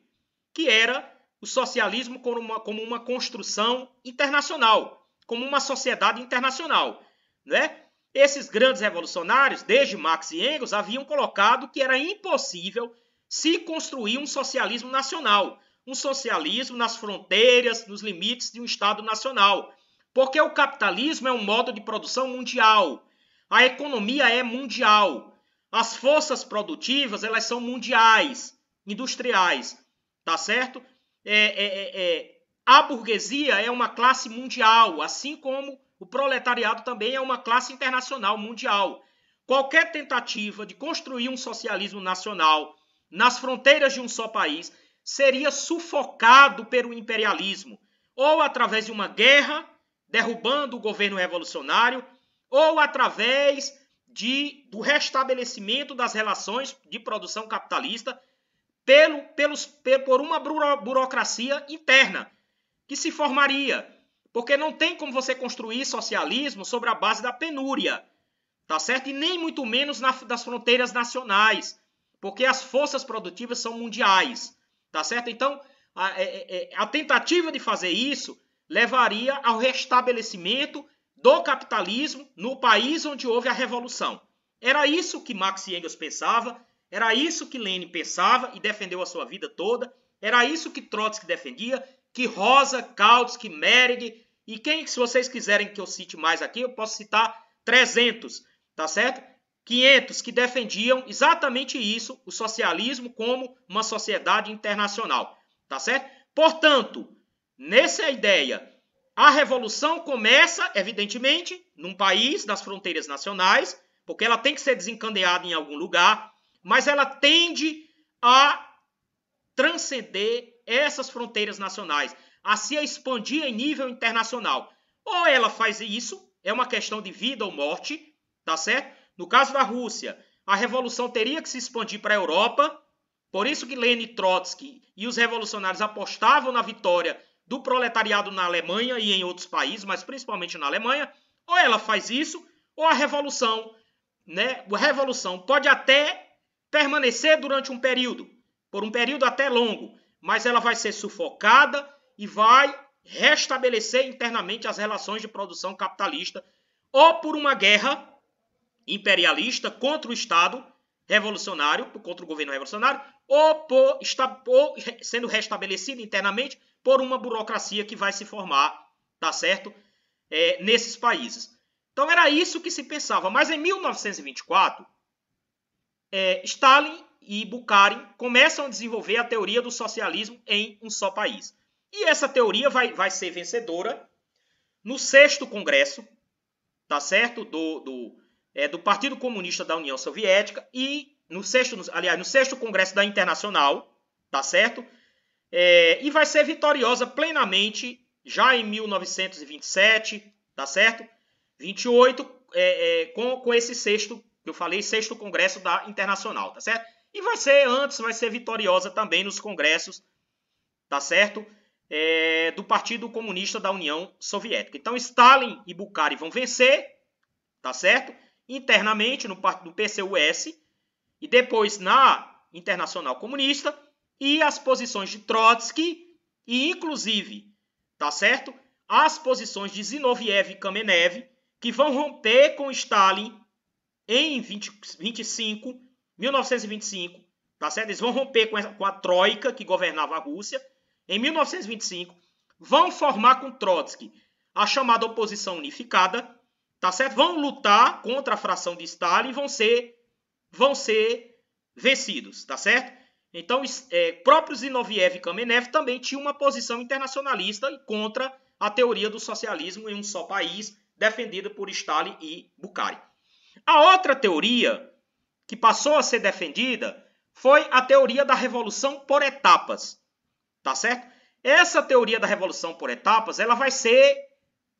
que era o socialismo como uma, como uma construção internacional, como uma sociedade internacional. Né? Esses grandes revolucionários, desde Marx e Engels, haviam colocado que era impossível se construir um socialismo nacional, um socialismo nas fronteiras, nos limites de um Estado nacional porque o capitalismo é um modo de produção mundial. A economia é mundial. As forças produtivas, elas são mundiais, industriais, tá certo? É, é, é, é, a burguesia é uma classe mundial, assim como o proletariado também é uma classe internacional mundial. Qualquer tentativa de construir um socialismo nacional nas fronteiras de um só país seria sufocado pelo imperialismo, ou através de uma guerra derrubando o governo revolucionário, ou através de, do restabelecimento das relações de produção capitalista pelo, pelos, por uma burocracia interna que se formaria. Porque não tem como você construir socialismo sobre a base da penúria, tá certo? E nem muito menos na, das fronteiras nacionais, porque as forças produtivas são mundiais, tá certo? Então, a, a, é, é, é, a tentativa de fazer isso levaria ao restabelecimento do capitalismo no país onde houve a revolução. Era isso que Marx e Engels pensava, era isso que Lenin pensava e defendeu a sua vida toda, era isso que Trotsky defendia, que Rosa, Kautsky, Merig e quem, se vocês quiserem que eu cite mais aqui, eu posso citar 300, tá certo? 500 que defendiam exatamente isso, o socialismo como uma sociedade internacional, tá certo? Portanto, Nessa é ideia, a revolução começa, evidentemente, num país, nas fronteiras nacionais, porque ela tem que ser desencadeada em algum lugar, mas ela tende a transcender essas fronteiras nacionais, a se expandir em nível internacional. Ou ela faz isso, é uma questão de vida ou morte, tá certo? No caso da Rússia, a revolução teria que se expandir para a Europa, por isso que Lenin Trotsky e os revolucionários apostavam na vitória do proletariado na Alemanha e em outros países, mas principalmente na Alemanha, ou ela faz isso, ou a revolução, né? A revolução pode até permanecer durante um período, por um período até longo, mas ela vai ser sufocada e vai restabelecer internamente as relações de produção capitalista, ou por uma guerra imperialista contra o Estado revolucionário, contra o governo revolucionário, ou, por, está, ou sendo restabelecido internamente por uma burocracia que vai se formar, tá certo? É, nesses países. Então era isso que se pensava. Mas em 1924, é, Stalin e Bukharin começam a desenvolver a teoria do socialismo em um só país. E essa teoria vai, vai ser vencedora no sexto congresso, tá certo? Do, do, é, do Partido Comunista da União Soviética e no sexto, aliás, no sexto congresso da Internacional, tá certo? É, e vai ser vitoriosa plenamente já em 1927, tá certo? 28, é, é, com, com esse sexto, que eu falei, sexto congresso da Internacional, tá certo? E vai ser antes, vai ser vitoriosa também nos congressos, tá certo? É, do Partido Comunista da União Soviética. Então, Stalin e Bukhari vão vencer, tá certo? Internamente no, do PCUS e depois na Internacional Comunista e as posições de Trotsky e, inclusive, tá certo? As posições de Zinoviev e Kamenev, que vão romper com Stalin em 20, 25, 1925, tá certo? Eles vão romper com, essa, com a Troika que governava a Rússia em 1925, vão formar com Trotsky a chamada oposição unificada, tá certo? Vão lutar contra a fração de Stalin, vão ser vão ser vencidos, tá certo? Então, é, próprios Zinoviev e Kamenev também tinham uma posição internacionalista e contra a teoria do socialismo em um só país, defendida por Stalin e Bukharin. A outra teoria que passou a ser defendida foi a teoria da revolução por etapas, tá certo? Essa teoria da revolução por etapas, ela vai ser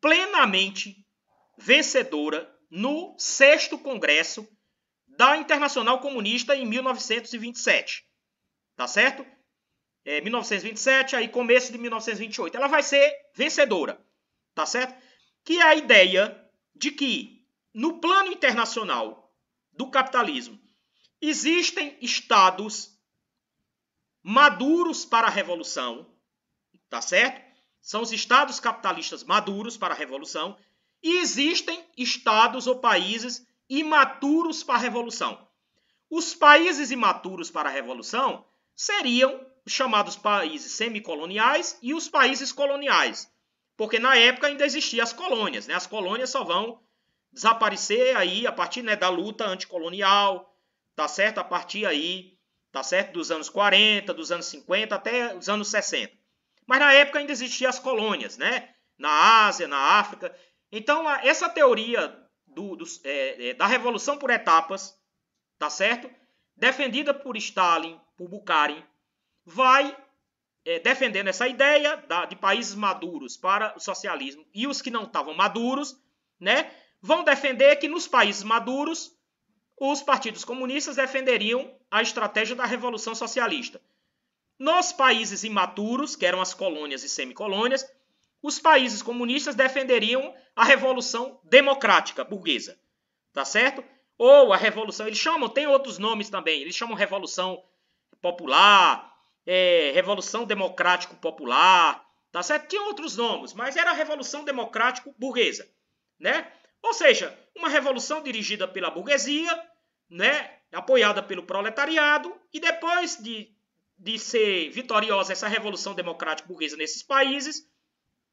plenamente vencedora no sexto congresso da Internacional Comunista em 1927. Tá certo? É, 1927, aí começo de 1928. Ela vai ser vencedora, tá certo? Que é a ideia de que no plano internacional do capitalismo existem estados maduros para a revolução, tá certo? São os estados capitalistas maduros para a revolução e existem estados ou países imaturos para a revolução. Os países imaturos para a revolução seriam chamados países semicoloniais e os países coloniais, porque na época ainda existiam as colônias, né? As colônias só vão desaparecer aí a partir né, da luta anticolonial, tá certo? A partir aí, tá certo? Dos anos 40, dos anos 50 até os anos 60. Mas na época ainda existiam as colônias, né? Na Ásia, na África. Então, essa teoria do, do, é, é, da revolução por etapas, tá certo? defendida por Stalin, por Bukharin, vai é, defendendo essa ideia da, de países maduros para o socialismo e os que não estavam maduros, né, vão defender que nos países maduros os partidos comunistas defenderiam a estratégia da revolução socialista. Nos países imaturos, que eram as colônias e semicolônias, os países comunistas defenderiam a revolução democrática burguesa, tá certo? ou a revolução, eles chamam, tem outros nomes também, eles chamam revolução popular, é, revolução democrático popular, tá certo? Tinha outros nomes, mas era a revolução democrático burguesa, né? Ou seja, uma revolução dirigida pela burguesia, né? Apoiada pelo proletariado e depois de, de ser vitoriosa essa revolução democrática burguesa nesses países,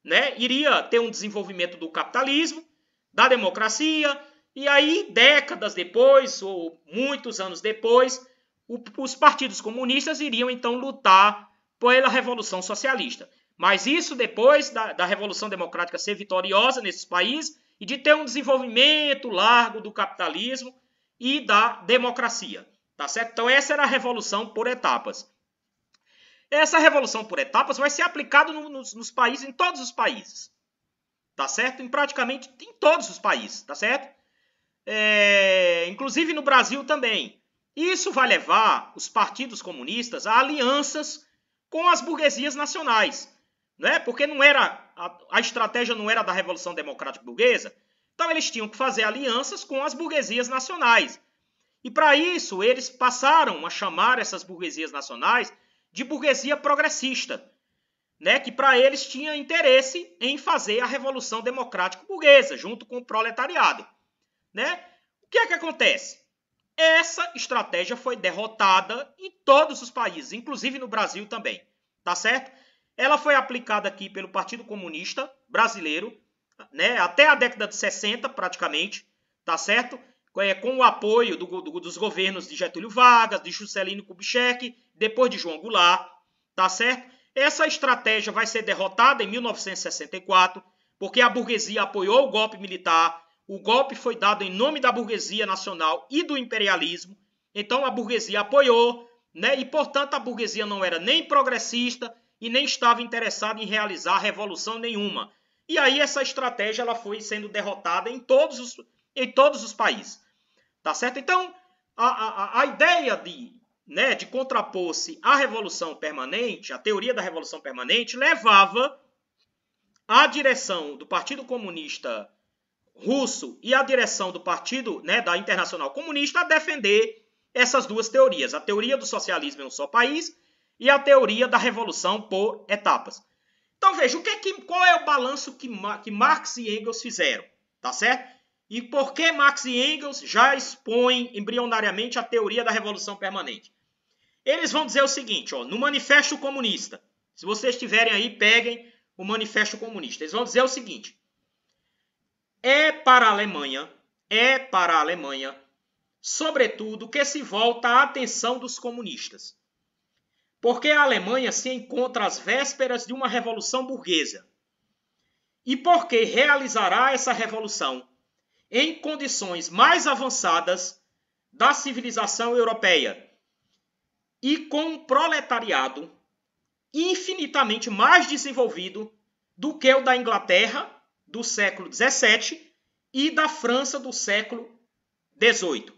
né? Iria ter um desenvolvimento do capitalismo, da democracia, e aí, décadas depois, ou muitos anos depois, o, os partidos comunistas iriam então lutar pela Revolução Socialista. Mas isso depois da, da Revolução Democrática ser vitoriosa nesses países e de ter um desenvolvimento largo do capitalismo e da democracia. Tá certo? Então, essa era a revolução por etapas. Essa revolução por etapas vai ser aplicada nos, nos, países, em todos os países. Tá certo? Em praticamente em todos os países, tá certo? é, inclusive no Brasil também. Isso vai levar os partidos comunistas a alianças com as burguesias nacionais, né? Porque não era a, a estratégia não era da Revolução Democrática Burguesa, então eles tinham que fazer alianças com as burguesias nacionais. E para isso eles passaram a chamar essas burguesias nacionais de burguesia progressista, né? Que para eles tinha interesse em fazer a Revolução Democrática Burguesa junto com o proletariado né? O que é que acontece? Essa estratégia foi derrotada em todos os países, inclusive no Brasil também, tá certo? Ela foi aplicada aqui pelo Partido Comunista Brasileiro, né, até a década de 60 praticamente, tá certo? com é, o apoio do, do, dos governos de Getúlio Vargas, de Juscelino Kubitschek, depois de João Goulart, tá certo? Essa estratégia vai ser derrotada em 1964, porque a burguesia apoiou o golpe militar, o golpe foi dado em nome da burguesia nacional e do imperialismo. Então a burguesia apoiou, né? E portanto a burguesia não era nem progressista e nem estava interessada em realizar revolução nenhuma. E aí essa estratégia ela foi sendo derrotada em todos os, em todos os países. Tá certo? Então, a, a, a ideia de, né, de contrapor-se à revolução permanente, a teoria da revolução permanente, levava a direção do Partido Comunista russo e a direção do partido, né, da Internacional Comunista, a defender essas duas teorias, a teoria do socialismo em um só país e a teoria da revolução por etapas. Então veja, o que, é que qual é o balanço que, que Marx e Engels fizeram, tá certo? E por que Marx e Engels já expõem embrionariamente a teoria da revolução permanente? Eles vão dizer o seguinte, ó, no Manifesto Comunista, se vocês tiverem aí, peguem o Manifesto Comunista. Eles vão dizer o seguinte: é para a Alemanha, é para a Alemanha, sobretudo, que se volta a atenção dos comunistas. Porque a Alemanha se encontra às vésperas de uma revolução burguesa. E porque realizará essa revolução em condições mais avançadas da civilização europeia e com um proletariado infinitamente mais desenvolvido do que o da Inglaterra do século XVII e da França do século XVIII.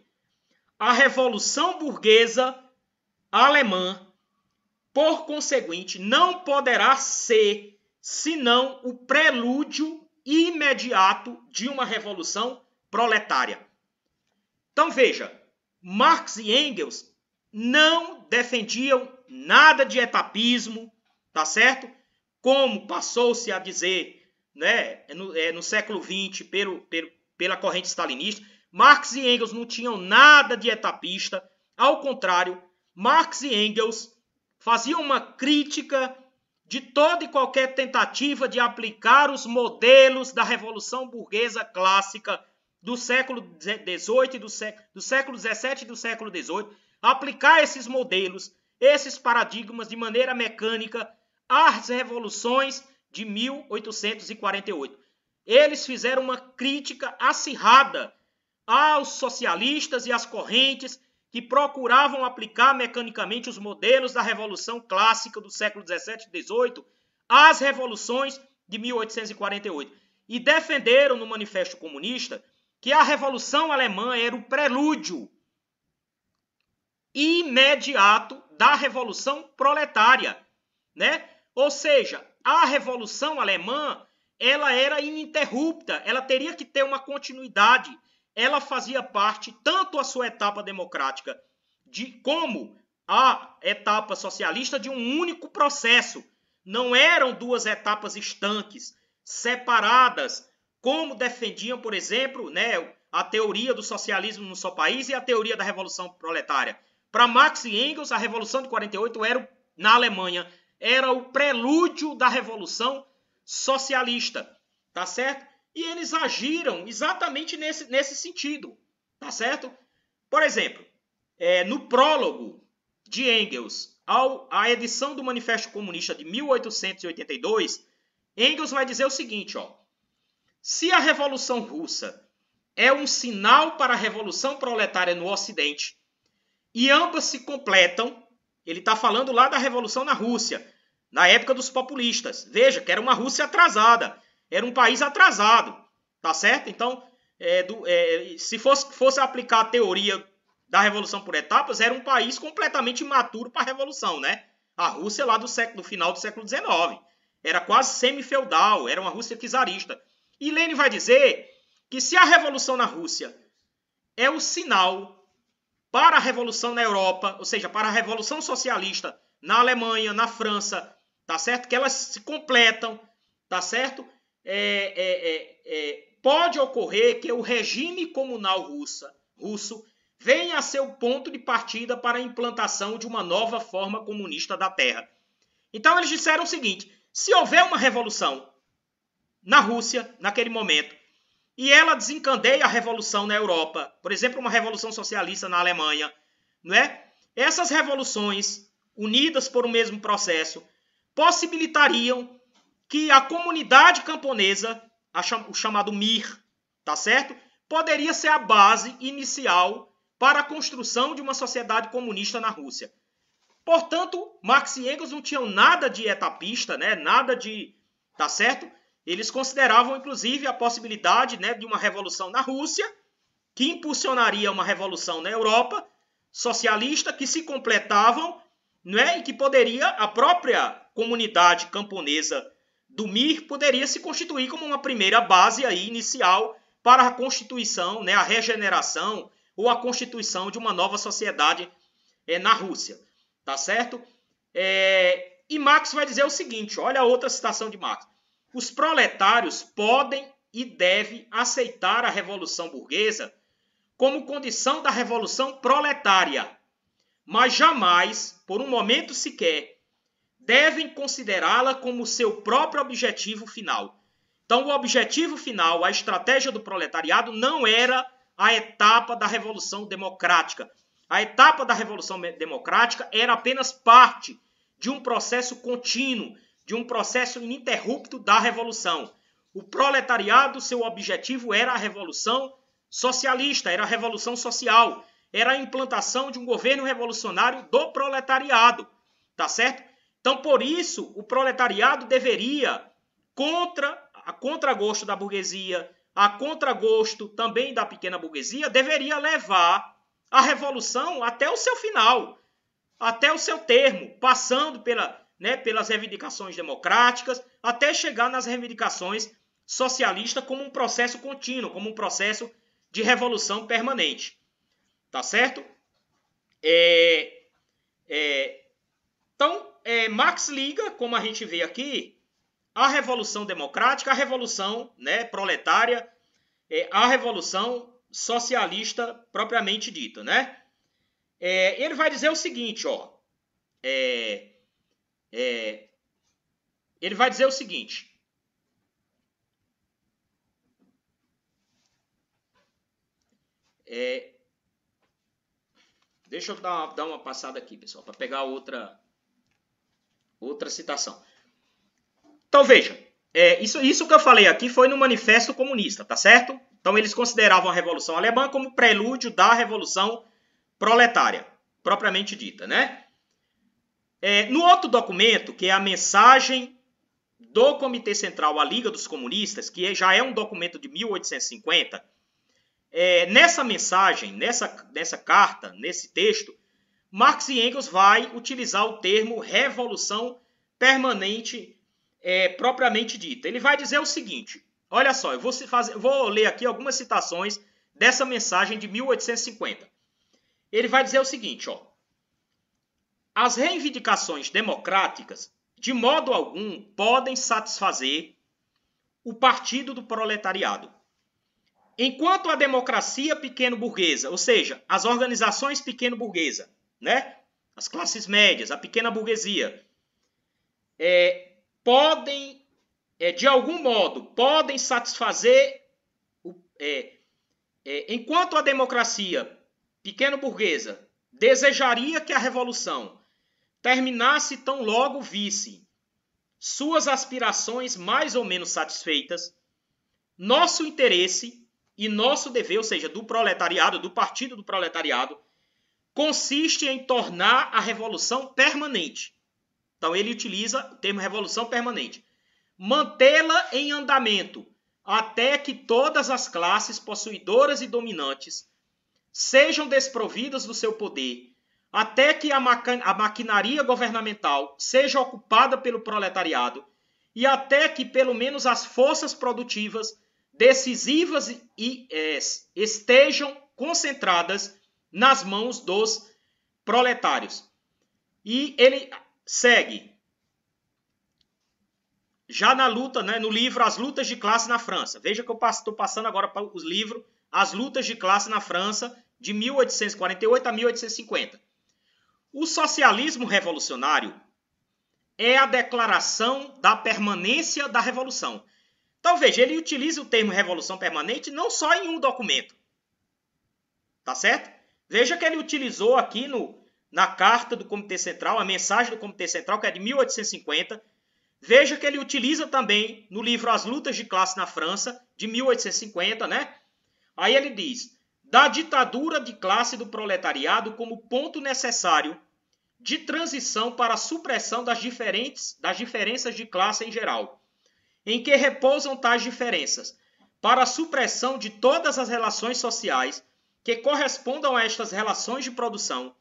A Revolução Burguesa Alemã, por conseguinte, não poderá ser senão o prelúdio imediato de uma revolução proletária. Então veja, Marx e Engels não defendiam nada de etapismo, tá certo? Como passou-se a dizer né, é no, é, no século XX pelo, pelo, pela corrente stalinista. Marx e Engels não tinham nada de etapista. Ao contrário, Marx e Engels faziam uma crítica de toda e qualquer tentativa de aplicar os modelos da revolução burguesa clássica do século XVIII, do, do século XVII e do século XVIII, aplicar esses modelos, esses paradigmas de maneira mecânica às revoluções de 1848. Eles fizeram uma crítica acirrada aos socialistas e às correntes que procuravam aplicar mecanicamente os modelos da Revolução Clássica do século XVII e XVIII às revoluções de 1848. E defenderam no Manifesto Comunista que a Revolução Alemã era o prelúdio imediato da Revolução Proletária, né? Ou seja, a Revolução Alemã ela era ininterrupta, ela teria que ter uma continuidade. Ela fazia parte tanto a sua etapa democrática de como a etapa socialista de um único processo. Não eram duas etapas estanques, separadas, como defendiam, por exemplo, né, a teoria do socialismo no seu país e a teoria da revolução proletária. Para Marx e Engels, a revolução de 48 era na Alemanha era o prelúdio da Revolução Socialista, tá certo? E eles agiram exatamente nesse, nesse sentido, tá certo? Por exemplo, é, no prólogo de Engels ao, à edição do Manifesto Comunista de 1882, Engels vai dizer o seguinte, ó. Se a Revolução Russa é um sinal para a Revolução Proletária no Ocidente e ambas se completam, ele está falando lá da revolução na Rússia, na época dos populistas. Veja que era uma Rússia atrasada, era um país atrasado, tá certo? Então, é, do, é, se fosse, fosse aplicar a teoria da revolução por etapas, era um país completamente imaturo para a revolução, né? A Rússia lá do, século, do final do século XIX era quase semi-feudal, era uma Rússia czarista. E Lenin vai dizer que se a revolução na Rússia é o sinal para a Revolução na Europa, ou seja, para a Revolução Socialista na Alemanha, na França, tá certo? Que elas se completam, tá certo? É, é, é, é, pode ocorrer que o regime comunal russa, russo venha a ser o ponto de partida para a implantação de uma nova forma comunista da terra. Então eles disseram o seguinte: se houver uma revolução na Rússia naquele momento, e ela desencandeia a revolução na Europa. Por exemplo, uma revolução socialista na Alemanha. Não é? Essas revoluções, unidas por um mesmo processo, possibilitariam que a comunidade camponesa, o chamado MIR, tá certo? Poderia ser a base inicial para a construção de uma sociedade comunista na Rússia. Portanto, Marx e Engels não tinham nada de etapista, né? Nada de, tá certo? Eles consideravam, inclusive, a possibilidade né, de uma revolução na Rússia, que impulsionaria uma revolução na Europa socialista, que se completavam né, e que poderia, a própria comunidade camponesa do Mir poderia se constituir como uma primeira base aí inicial para a constituição, né, a regeneração ou a constituição de uma nova sociedade é, na Rússia, tá certo? É, e Marx vai dizer o seguinte, olha a outra citação de Marx. Os proletários podem e devem aceitar a revolução burguesa como condição da revolução proletária, mas jamais, por um momento sequer, devem considerá-la como seu próprio objetivo final. Então, o objetivo final, a estratégia do proletariado, não era a etapa da Revolução Democrática. A etapa da Revolução Democrática era apenas parte de um processo contínuo de um processo ininterrupto da revolução. O proletariado, seu objetivo era a revolução socialista, era a revolução social, era a implantação de um governo revolucionário do proletariado, tá certo? Então, por isso, o proletariado deveria, contra a contragosto da burguesia, a contragosto também da pequena burguesia, deveria levar a revolução até o seu final, até o seu termo, passando pela né, pelas reivindicações democráticas, até chegar nas reivindicações socialistas como um processo contínuo, como um processo de revolução permanente. Tá certo? É, é, então, é, Marx liga, como a gente vê aqui, a revolução democrática, a revolução né, proletária, é, a revolução socialista propriamente dita, né? É, ele vai dizer o seguinte, ó, é, é, ele vai dizer o seguinte. É, deixa eu dar uma, dar uma passada aqui, pessoal, para pegar outra outra citação. Então veja, é, isso, isso que eu falei aqui foi no Manifesto Comunista, tá certo? Então eles consideravam a Revolução Alemã como prelúdio da Revolução Proletária, propriamente dita, né? É, no outro documento, que é a mensagem do Comitê Central à Liga dos Comunistas, que é, já é um documento de 1850, é, nessa mensagem, nessa, nessa carta, nesse texto, Marx e Engels vai utilizar o termo revolução permanente é, propriamente dita. Ele vai dizer o seguinte: olha só, eu vou, fazer, vou ler aqui algumas citações dessa mensagem de 1850. Ele vai dizer o seguinte, ó. As reivindicações democráticas, de modo algum, podem satisfazer o Partido do Proletariado. Enquanto a democracia pequeno-burguesa, ou seja, as organizações pequeno-burguesa, né? as classes médias, a pequena burguesia, é, podem, é, de algum modo, podem satisfazer, o, é, é enquanto a democracia pequeno-burguesa desejaria que a revolução terminasse tão logo visse suas aspirações mais ou menos satisfeitas, nosso interesse e nosso dever, ou seja, do proletariado, do partido do proletariado, consiste em tornar a revolução permanente. Então ele utiliza o termo revolução permanente. Mantê-la em andamento até que todas as classes possuidoras e dominantes sejam desprovidas do seu poder até que a, a maquinaria governamental seja ocupada pelo proletariado e até que pelo menos as forças produtivas decisivas e é, estejam concentradas nas mãos dos proletários. E ele segue. Já na luta, né, no livro As Lutas de Classe na França. Veja que eu estou passando agora para o livro As Lutas de Classe na França, de 1848 a 1850. O socialismo revolucionário é a declaração da permanência da revolução. Então, veja, ele utiliza o termo revolução permanente não só em um documento. Tá certo? Veja que ele utilizou aqui no, na carta do Comitê Central, a mensagem do Comitê Central, que é de 1850. Veja que ele utiliza também no livro As Lutas de Classe na França, de 1850, né? Aí ele diz: da ditadura de classe do proletariado como ponto necessário de transição para a supressão das, diferentes, das diferenças de classe em geral, em que repousam tais diferenças, para a supressão de todas as relações sociais que correspondam a estas relações de produção,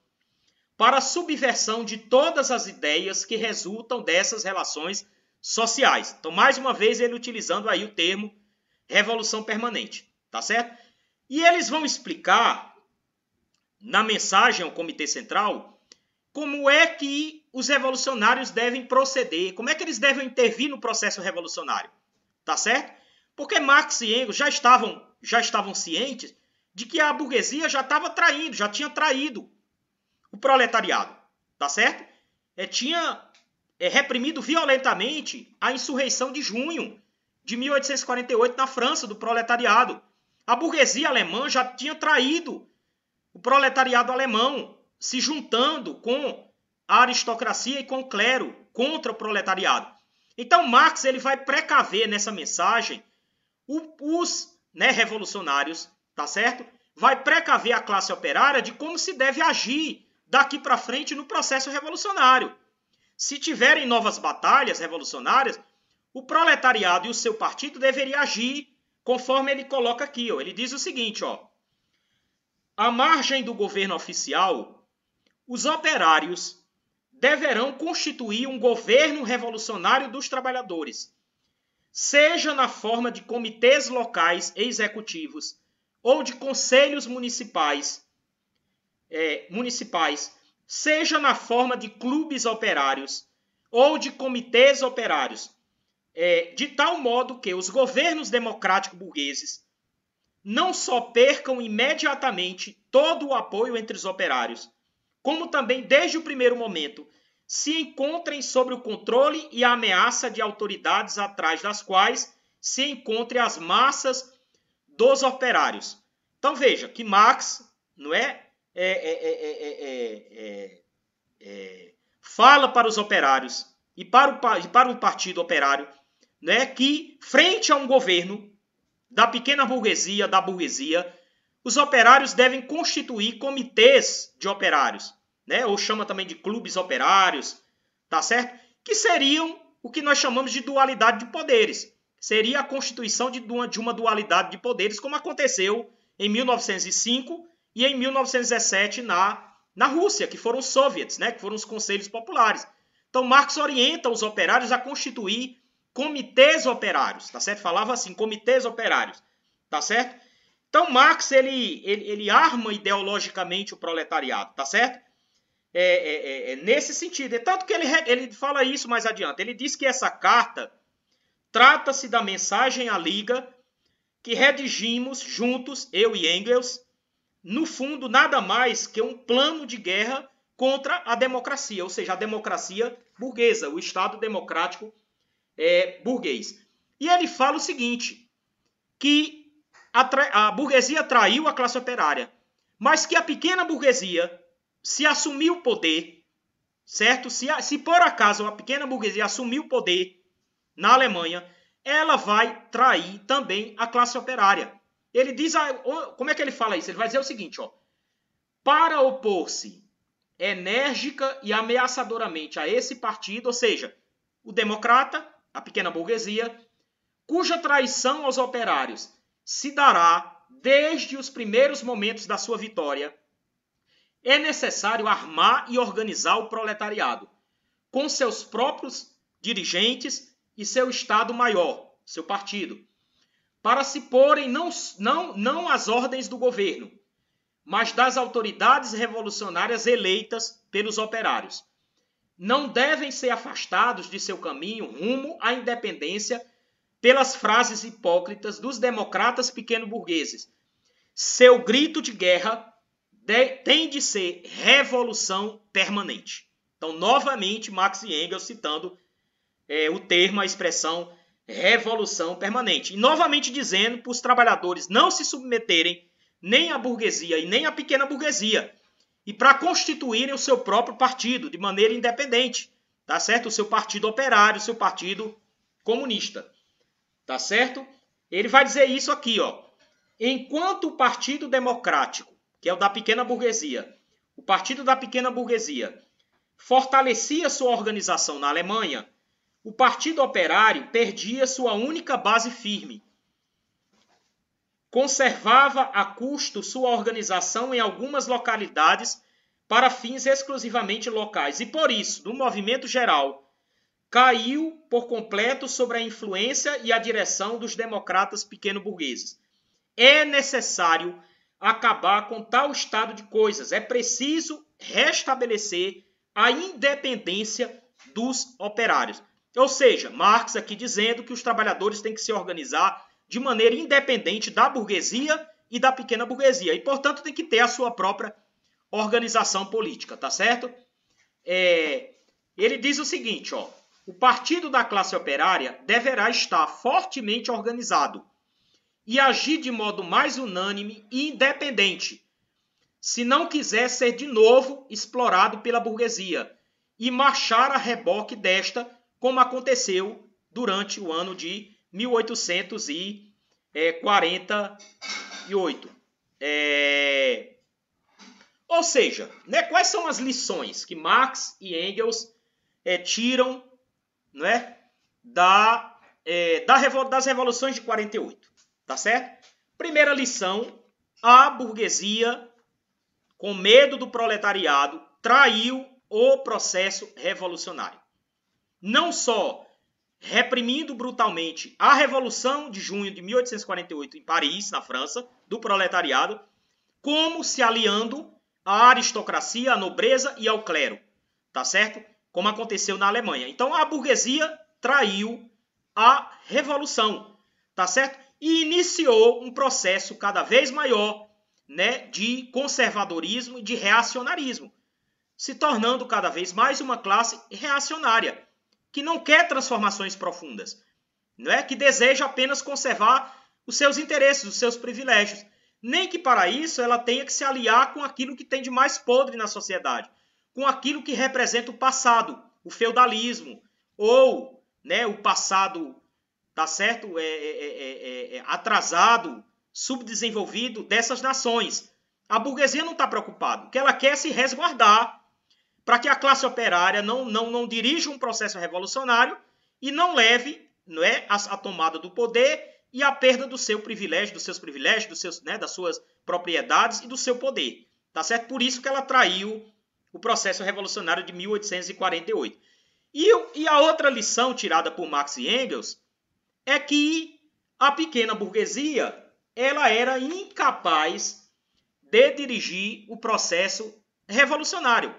para a subversão de todas as ideias que resultam dessas relações sociais. Então, mais uma vez, ele utilizando aí o termo revolução permanente, tá certo? E eles vão explicar na mensagem ao Comitê Central como é que os revolucionários devem proceder, como é que eles devem intervir no processo revolucionário. Tá certo? Porque Marx e Engels já estavam, já estavam cientes de que a burguesia já estava traindo, já tinha traído o proletariado. Tá certo? É, tinha é, reprimido violentamente a insurreição de junho de 1848 na França, do proletariado. A burguesia alemã já tinha traído o proletariado alemão, se juntando com a aristocracia e com o clero contra o proletariado. Então Marx ele vai precaver nessa mensagem os né, revolucionários, tá certo? Vai precaver a classe operária de como se deve agir daqui para frente no processo revolucionário. Se tiverem novas batalhas revolucionárias, o proletariado e o seu partido deveriam agir conforme ele coloca aqui. Ó, ele diz o seguinte: ó, à margem do governo oficial, os operários deverão constituir um governo revolucionário dos trabalhadores, seja na forma de comitês locais e executivos ou de conselhos municipais, é, municipais, seja na forma de clubes operários ou de comitês operários, é, de tal modo que os governos democráticos burgueses não só percam imediatamente todo o apoio entre os operários, como também, desde o primeiro momento, se encontrem sobre o controle e a ameaça de autoridades atrás das quais se encontrem as massas dos operários. Então veja que Marx não é, é, é, é fala para os operários e para o, e para o partido operário né, que, frente a um governo da pequena burguesia, da burguesia, os operários devem constituir comitês de operários, né, ou chama também de clubes operários, tá certo? Que seriam o que nós chamamos de dualidade de poderes. Seria a constituição de uma, de uma dualidade de poderes, como aconteceu em 1905 e em 1917 na, na Rússia, que foram os soviets, né, que foram os conselhos populares. Então, Marx orienta os operários a constituir comitês operários, tá certo? Falava assim, comitês operários, tá certo? Então Marx ele, ele, ele arma ideologicamente o proletariado, tá certo? É, é, é, é nesse sentido. É tanto que ele, ele fala isso mais adiante. Ele diz que essa carta trata-se da mensagem à Liga que redigimos juntos, eu e Engels, no fundo, nada mais que um plano de guerra contra a democracia, ou seja, a democracia burguesa, o Estado democrático é, burguês. E ele fala o seguinte: que a, a burguesia traiu a classe operária, mas que a pequena burguesia se assumiu o poder, certo? Se, se por acaso a pequena burguesia assumiu o poder na Alemanha, ela vai trair também a classe operária. Ele diz, a, como é que ele fala isso? Ele vai dizer o seguinte, ó, para opor-se enérgica e ameaçadoramente a esse partido, ou seja, o democrata a pequena burguesia, cuja traição aos operários se dará desde os primeiros momentos da sua vitória, é necessário armar e organizar o proletariado, com seus próprios dirigentes e seu Estado maior, seu partido, para se porem não, não, não às ordens do governo, mas das autoridades revolucionárias eleitas pelos operários não devem ser afastados de seu caminho rumo à independência pelas frases hipócritas dos democratas pequeno-burgueses. Seu grito de guerra de, tem de ser revolução permanente. Então, novamente, Marx e Engels citando é, o termo, a expressão revolução permanente. E novamente dizendo para os trabalhadores não se submeterem nem à burguesia e nem à pequena burguesia, e para constituírem o seu próprio partido de maneira independente, tá certo? O seu partido operário, o seu partido comunista, tá certo? Ele vai dizer isso aqui, ó. Enquanto o Partido Democrático, que é o da pequena burguesia, o Partido da pequena burguesia fortalecia sua organização na Alemanha, o Partido Operário perdia sua única base firme, conservava a custo sua organização em algumas localidades para fins exclusivamente locais e por isso, do movimento geral, caiu por completo sobre a influência e a direção dos democratas pequeno-burgueses. É necessário acabar com tal estado de coisas, é preciso restabelecer a independência dos operários. Ou seja, Marx aqui dizendo que os trabalhadores têm que se organizar de maneira independente da burguesia e da pequena burguesia. E, portanto, tem que ter a sua própria organização política, tá certo? É, ele diz o seguinte, ó. O partido da classe operária deverá estar fortemente organizado e agir de modo mais unânime e independente, se não quiser ser de novo explorado pela burguesia e marchar a reboque desta, como aconteceu durante o ano de 1848. É... Ou seja, né, quais são as lições que Marx e Engels é, tiram né, da, é, da revol das revoluções de 48? Tá certo? Primeira lição: a burguesia, com medo do proletariado, traiu o processo revolucionário. Não só reprimindo brutalmente a Revolução de Junho de 1848 em Paris, na França, do proletariado, como se aliando à aristocracia, à nobreza e ao clero, tá certo? Como aconteceu na Alemanha. Então a burguesia traiu a revolução, tá certo? E iniciou um processo cada vez maior, né, de conservadorismo e de reacionarismo, se tornando cada vez mais uma classe reacionária que não quer transformações profundas, não é que deseja apenas conservar os seus interesses, os seus privilégios, nem que para isso ela tenha que se aliar com aquilo que tem de mais podre na sociedade, com aquilo que representa o passado, o feudalismo ou, né, o passado, tá certo, é, é, é, atrasado, subdesenvolvido dessas nações. A burguesia não está preocupada, o que ela quer é se resguardar para que a classe operária não, não, não dirija um processo revolucionário e não leve não é, a, a tomada do poder e a perda do seu privilégio, dos seus privilégios, dos seus, né, das suas propriedades e do seu poder. Tá certo? Por isso que ela traiu o processo revolucionário de 1848. E, e a outra lição tirada por Marx e Engels é que a pequena burguesia ela era incapaz de dirigir o processo revolucionário.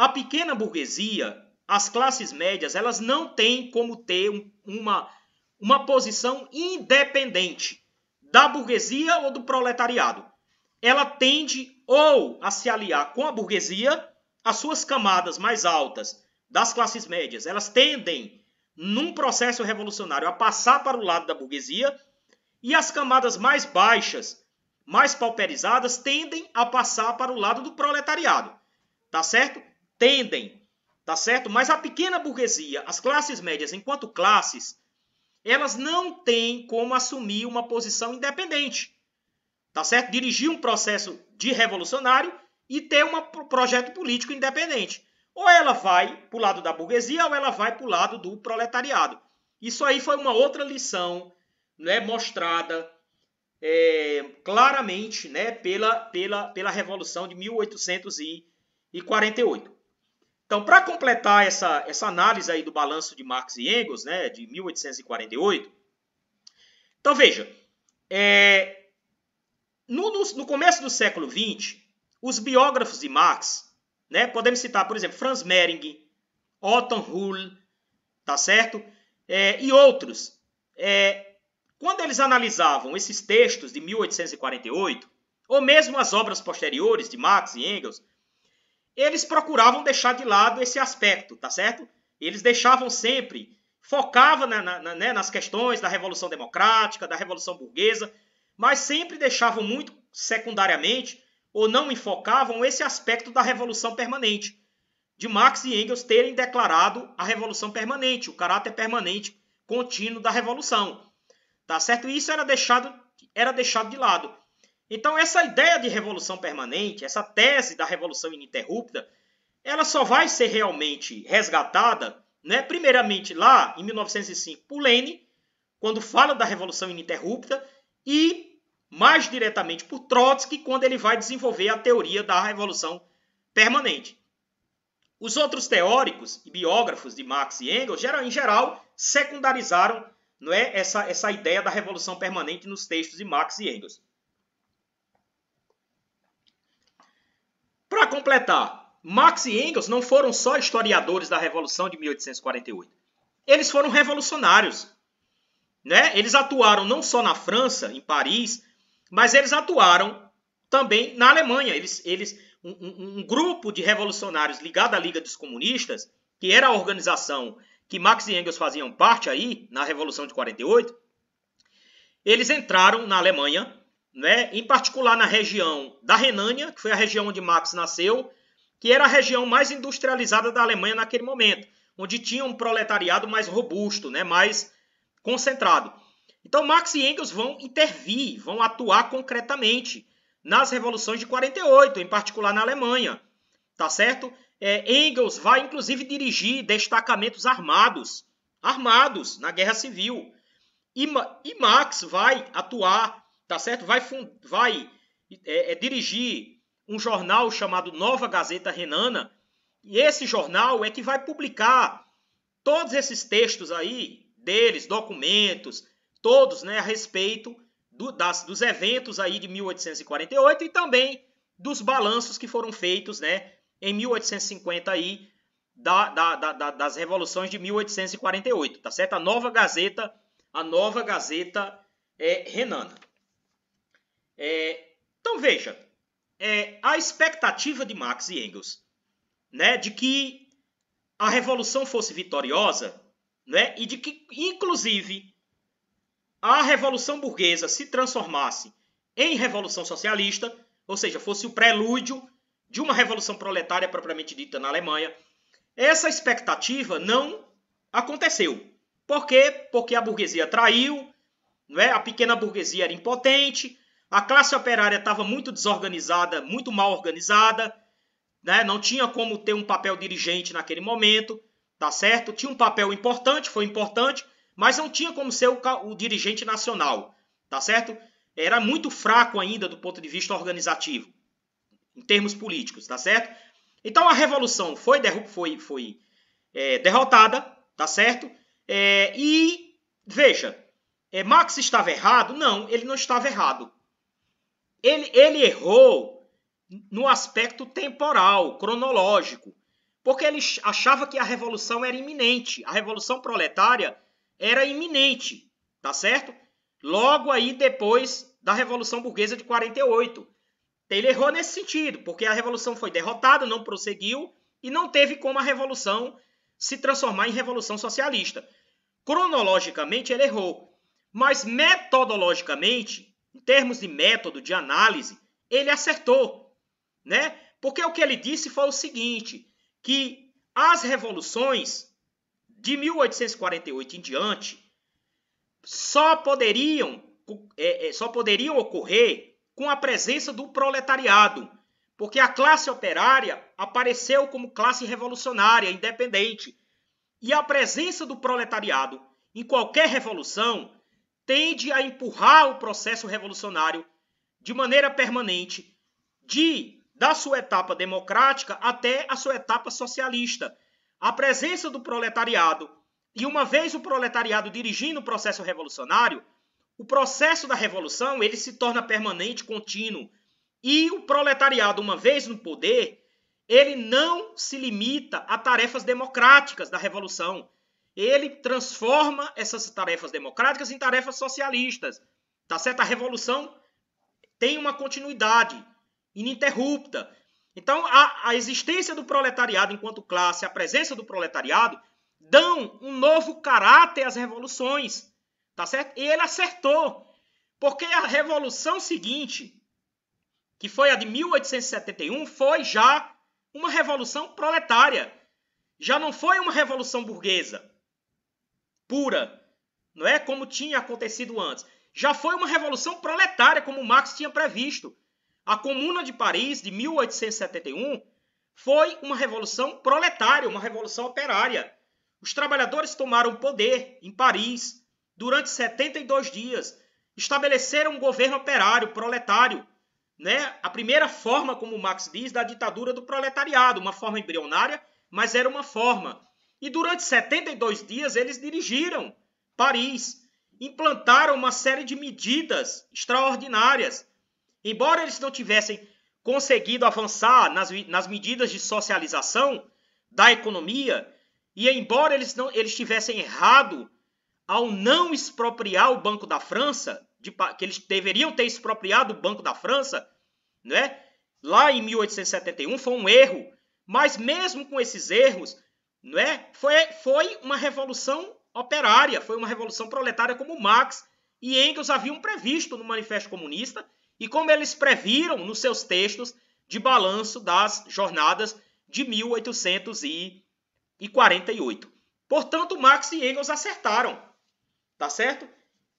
A pequena burguesia, as classes médias, elas não têm como ter uma, uma posição independente da burguesia ou do proletariado. Ela tende ou a se aliar com a burguesia, as suas camadas mais altas das classes médias, elas tendem, num processo revolucionário, a passar para o lado da burguesia, e as camadas mais baixas, mais pauperizadas, tendem a passar para o lado do proletariado. Tá certo? tendem, tá certo? Mas a pequena burguesia, as classes médias enquanto classes, elas não têm como assumir uma posição independente, tá certo? Dirigir um processo de revolucionário e ter um projeto político independente. Ou ela vai para o lado da burguesia ou ela vai para o lado do proletariado. Isso aí foi uma outra lição né, mostrada é, claramente né, pela, pela, pela Revolução de 1848. Então, para completar essa, essa análise aí do balanço de Marx e Engels, né, de 1848, então veja, é, no, no, no, começo do século XX, os biógrafos de Marx, né, podemos citar, por exemplo, Franz Mehring, Otto Hull, tá certo? É, e outros, é, quando eles analisavam esses textos de 1848, ou mesmo as obras posteriores de Marx e Engels, eles procuravam deixar de lado esse aspecto, tá certo? Eles deixavam sempre, focavam na, na, né, nas questões da Revolução Democrática, da Revolução Burguesa, mas sempre deixavam muito secundariamente ou não enfocavam esse aspecto da Revolução Permanente, de Marx e Engels terem declarado a Revolução Permanente, o caráter permanente contínuo da Revolução. Tá certo? E isso era deixado, era deixado de lado. Então, essa ideia de revolução permanente, essa tese da revolução ininterrupta, ela só vai ser realmente resgatada, né? primeiramente lá em 1905 por Lenin, quando fala da revolução ininterrupta, e mais diretamente por Trotsky, quando ele vai desenvolver a teoria da revolução permanente. Os outros teóricos e biógrafos de Marx e Engels, em geral, secundarizaram não é, essa, essa ideia da revolução permanente nos textos de Marx e Engels. Para completar, Marx e Engels não foram só historiadores da Revolução de 1848. Eles foram revolucionários. Né? Eles atuaram não só na França, em Paris, mas eles atuaram também na Alemanha. Eles, eles um, um, um grupo de revolucionários ligado à Liga dos Comunistas, que era a organização que Marx e Engels faziam parte aí, na Revolução de 48, eles entraram na Alemanha né, em particular na região da Renânia, que foi a região onde Marx nasceu, que era a região mais industrializada da Alemanha naquele momento, onde tinha um proletariado mais robusto, né, mais concentrado. Então Marx e Engels vão intervir, vão atuar concretamente nas revoluções de 48, em particular na Alemanha, tá certo? É, Engels vai inclusive dirigir destacamentos armados, armados na Guerra Civil, e, e Marx vai atuar tá certo? Vai, vai é, é, dirigir um jornal chamado Nova Gazeta Renana, e esse jornal é que vai publicar todos esses textos aí deles, documentos, todos né, a respeito do, das, dos eventos aí de 1848 e também dos balanços que foram feitos né, em 1850 aí, da, da, da, das revoluções de 1848, tá certo? A nova Gazeta, a nova Gazeta é, Renana. É, então veja, é, a expectativa de Marx e Engels, né, de que a revolução fosse vitoriosa, né, e de que inclusive a revolução burguesa se transformasse em revolução socialista, ou seja, fosse o prelúdio de uma revolução proletária propriamente dita na Alemanha, essa expectativa não aconteceu. Por quê? Porque a burguesia traiu, né, a pequena burguesia era impotente, a classe operária estava muito desorganizada, muito mal organizada, né? não tinha como ter um papel dirigente naquele momento, tá certo? Tinha um papel importante, foi importante, mas não tinha como ser o, o dirigente nacional, tá certo? Era muito fraco ainda do ponto de vista organizativo, em termos políticos, tá certo? Então a revolução foi, foi, foi é, derrotada, tá certo? É, e veja, é, Marx estava errado? Não, ele não estava errado. Ele, ele errou no aspecto temporal, cronológico, porque ele achava que a revolução era iminente, a revolução proletária era iminente, tá certo? Logo aí depois da revolução burguesa de 48. Ele errou nesse sentido, porque a revolução foi derrotada, não prosseguiu e não teve como a revolução se transformar em revolução socialista. Cronologicamente ele errou, mas metodologicamente em termos de método de análise, ele acertou, né? Porque o que ele disse foi o seguinte, que as revoluções de 1848 em diante só poderiam é, é, só poderiam ocorrer com a presença do proletariado, porque a classe operária apareceu como classe revolucionária, independente. E a presença do proletariado em qualquer revolução tende a empurrar o processo revolucionário de maneira permanente, de da sua etapa democrática até a sua etapa socialista. A presença do proletariado, e uma vez o proletariado dirigindo o processo revolucionário, o processo da revolução ele se torna permanente, contínuo. E o proletariado, uma vez no poder, ele não se limita a tarefas democráticas da revolução ele transforma essas tarefas democráticas em tarefas socialistas. Tá certo? A revolução tem uma continuidade ininterrupta. Então, a, a existência do proletariado enquanto classe, a presença do proletariado, dão um novo caráter às revoluções. Tá certo? E ele acertou. Porque a revolução seguinte, que foi a de 1871, foi já uma revolução proletária. Já não foi uma revolução burguesa pura, não é como tinha acontecido antes. Já foi uma revolução proletária, como Marx tinha previsto. A Comuna de Paris, de 1871, foi uma revolução proletária, uma revolução operária. Os trabalhadores tomaram poder em Paris durante 72 dias, estabeleceram um governo operário, proletário, né? a primeira forma, como Marx diz, da ditadura do proletariado, uma forma embrionária, mas era uma forma. E durante 72 dias eles dirigiram Paris, implantaram uma série de medidas extraordinárias. Embora eles não tivessem conseguido avançar nas, nas medidas de socialização da economia, e embora eles, não, eles tivessem errado ao não expropriar o Banco da França, de, que eles deveriam ter expropriado o Banco da França, né? lá em 1871, foi um erro. Mas mesmo com esses erros, não é? Foi, foi uma revolução operária, foi uma revolução proletária como Marx e Engels haviam previsto no Manifesto Comunista e como eles previram nos seus textos de balanço das jornadas de 1848. Portanto, Marx e Engels acertaram, tá certo?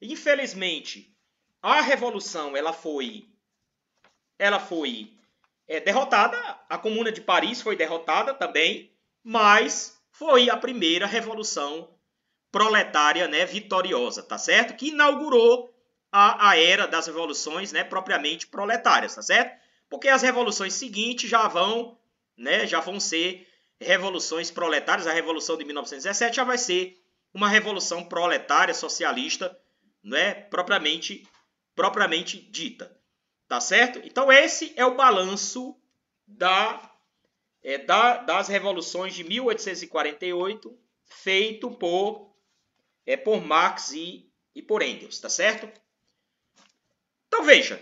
Infelizmente, a revolução ela foi ela foi é, derrotada, a Comuna de Paris foi derrotada também, mas foi a primeira revolução proletária, né, vitoriosa, tá certo? Que inaugurou a, a era das revoluções, né, propriamente proletárias, tá certo? Porque as revoluções seguintes já vão, né, já vão ser revoluções proletárias. A revolução de 1917 já vai ser uma revolução proletária socialista, né, propriamente propriamente dita. Tá certo? Então esse é o balanço da é, da, das revoluções de 1848, feito por, é, por Marx e, e por Engels, tá certo? Então veja,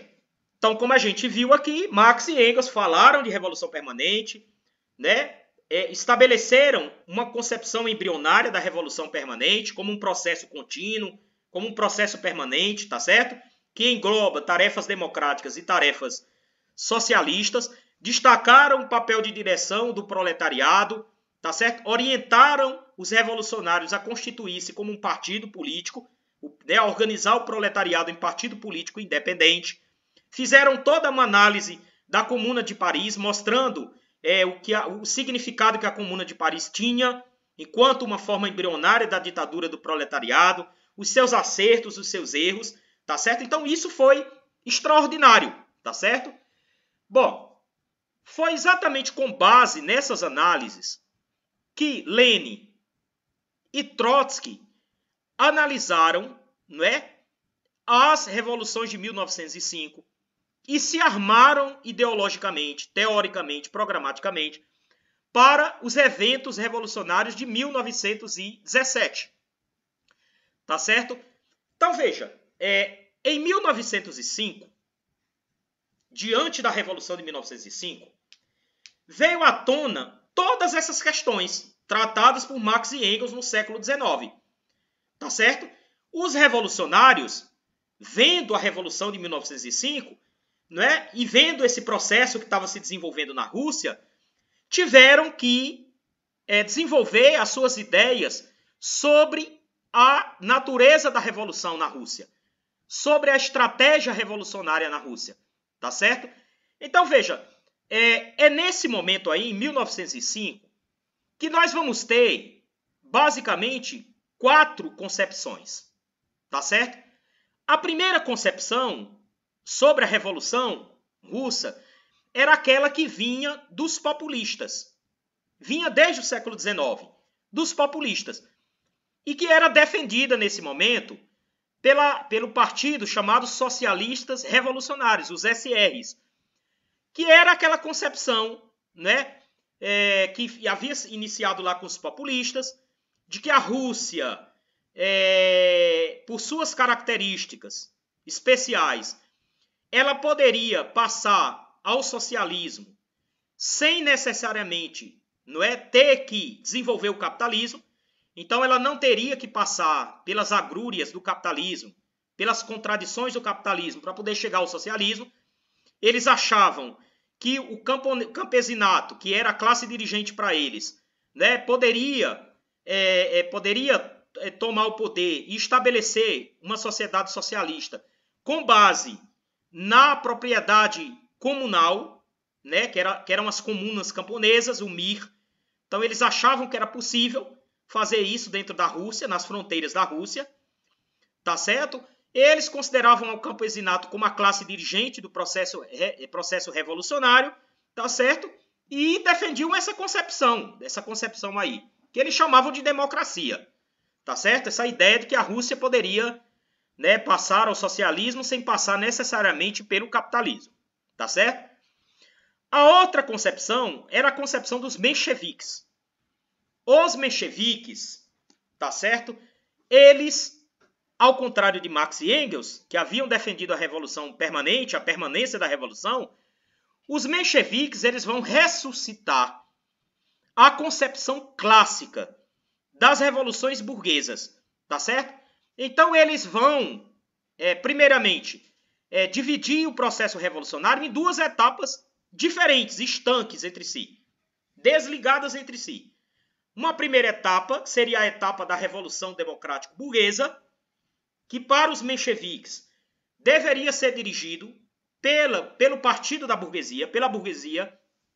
então como a gente viu aqui, Marx e Engels falaram de revolução permanente, né? É, estabeleceram uma concepção embrionária da revolução permanente como um processo contínuo, como um processo permanente, tá certo? Que engloba tarefas democráticas e tarefas socialistas destacaram o papel de direção do proletariado, tá certo? Orientaram os revolucionários a constituir-se como um partido político, né, a organizar o proletariado em partido político independente. Fizeram toda uma análise da Comuna de Paris, mostrando é, o, que a, o significado que a Comuna de Paris tinha enquanto uma forma embrionária da ditadura do proletariado, os seus acertos, os seus erros, tá certo? Então isso foi extraordinário, tá certo? Bom, foi exatamente com base nessas análises que Lenin e Trotsky analisaram não é, as revoluções de 1905 e se armaram ideologicamente, teoricamente, programaticamente para os eventos revolucionários de 1917. Tá certo? Então veja, é, em 1905, diante da Revolução de 1905, veio à tona todas essas questões tratadas por Marx e Engels no século XIX. Tá certo? Os revolucionários, vendo a Revolução de 1905, né, e vendo esse processo que estava se desenvolvendo na Rússia, tiveram que é, desenvolver as suas ideias sobre a natureza da revolução na Rússia, sobre a estratégia revolucionária na Rússia, tá certo? Então veja, é, é nesse momento aí, em 1905, que nós vamos ter, basicamente, quatro concepções. Tá certo? A primeira concepção sobre a Revolução Russa era aquela que vinha dos populistas. Vinha desde o século XIX, dos populistas. E que era defendida nesse momento pela, pelo partido chamado Socialistas Revolucionários, os SRs, que era aquela concepção né, é, que havia iniciado lá com os populistas, de que a Rússia, é, por suas características especiais, ela poderia passar ao socialismo sem necessariamente não é, ter que desenvolver o capitalismo, então ela não teria que passar pelas agrúrias do capitalismo, pelas contradições do capitalismo para poder chegar ao socialismo, eles achavam que o campesinato, que era a classe dirigente para eles, né, poderia, é, é, poderia é, tomar o poder e estabelecer uma sociedade socialista com base na propriedade comunal, né, que, era, que eram as comunas camponesas, o MIR. Então, eles achavam que era possível fazer isso dentro da Rússia, nas fronteiras da Rússia, tá certo? Eles consideravam o campesinato como a classe dirigente do processo, re, eh, processo revolucionário, tá certo? E defendiam essa concepção, essa concepção aí, que eles chamavam de democracia, tá certo? Essa ideia de que a Rússia poderia né, passar ao socialismo sem passar necessariamente pelo capitalismo, tá certo? A outra concepção era a concepção dos mencheviques. Os mencheviques, tá certo? Eles ao contrário de Marx e Engels, que haviam defendido a revolução permanente, a permanência da revolução, os mencheviques eles vão ressuscitar a concepção clássica das revoluções burguesas, tá certo? Então eles vão, é, primeiramente, é, dividir o processo revolucionário em duas etapas diferentes, estanques entre si, desligadas entre si. Uma primeira etapa seria a etapa da Revolução Democrática Burguesa, que para os mencheviques deveria ser dirigido pela, pelo partido da burguesia, pela burguesia,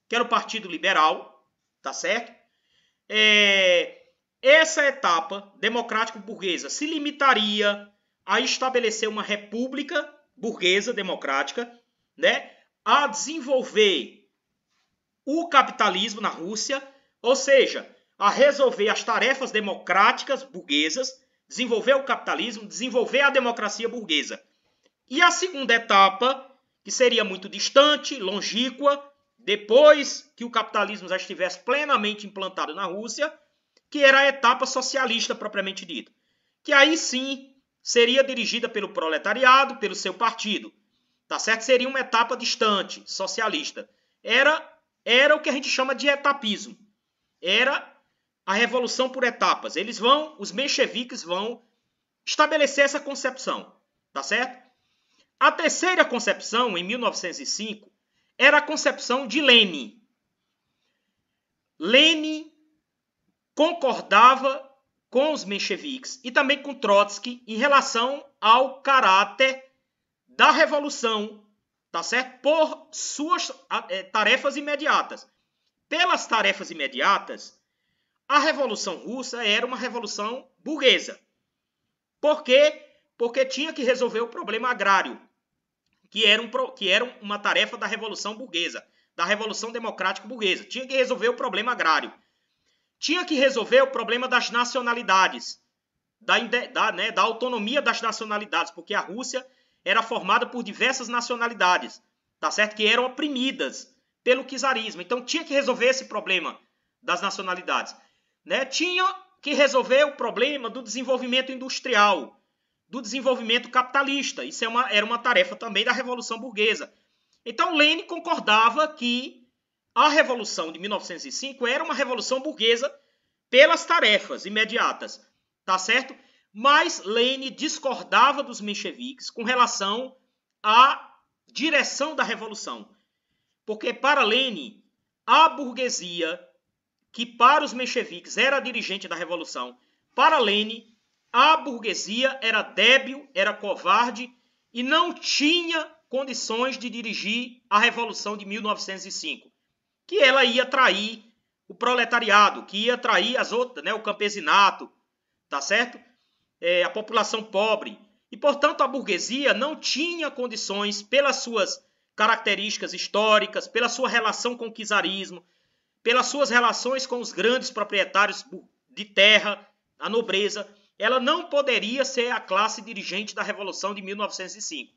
que era o Partido Liberal, tá certo? É, essa etapa democrático-burguesa se limitaria a estabelecer uma república burguesa democrática, né? A desenvolver o capitalismo na Rússia, ou seja, a resolver as tarefas democráticas burguesas desenvolver o capitalismo, desenvolver a democracia burguesa. E a segunda etapa, que seria muito distante, longínqua, depois que o capitalismo já estivesse plenamente implantado na Rússia, que era a etapa socialista propriamente dita, que aí sim seria dirigida pelo proletariado, pelo seu partido. Tá certo? Seria uma etapa distante, socialista. Era era o que a gente chama de etapismo. Era a revolução por etapas. Eles vão, os mencheviques vão estabelecer essa concepção, tá certo? A terceira concepção, em 1905, era a concepção de Lenin. Lenin concordava com os mencheviques e também com Trotsky em relação ao caráter da revolução, tá certo? Por suas eh, tarefas imediatas. Pelas tarefas imediatas, a Revolução Russa era uma revolução burguesa. Por quê? Porque tinha que resolver o problema agrário, que era, um, que era uma tarefa da Revolução Burguesa, da Revolução Democrática Burguesa. Tinha que resolver o problema agrário. Tinha que resolver o problema das nacionalidades, da, da, né, da autonomia das nacionalidades, porque a Rússia era formada por diversas nacionalidades, tá certo? Que eram oprimidas pelo czarismo. Então tinha que resolver esse problema das nacionalidades né, tinha que resolver o problema do desenvolvimento industrial, do desenvolvimento capitalista. Isso é uma, era uma tarefa também da Revolução Burguesa. Então, Lênin concordava que a Revolução de 1905 era uma revolução burguesa pelas tarefas imediatas, tá certo? Mas Lênin discordava dos mencheviques com relação à direção da revolução. Porque, para Lênin, a burguesia que para os mencheviques era dirigente da revolução, para Lenin, a burguesia era débil, era covarde e não tinha condições de dirigir a revolução de 1905, que ela ia trair o proletariado, que ia trair as outras, né, o campesinato, tá certo? É, a população pobre. E, portanto, a burguesia não tinha condições, pelas suas características históricas, pela sua relação com o czarismo, pelas suas relações com os grandes proprietários de terra, a nobreza, ela não poderia ser a classe dirigente da Revolução de 1905.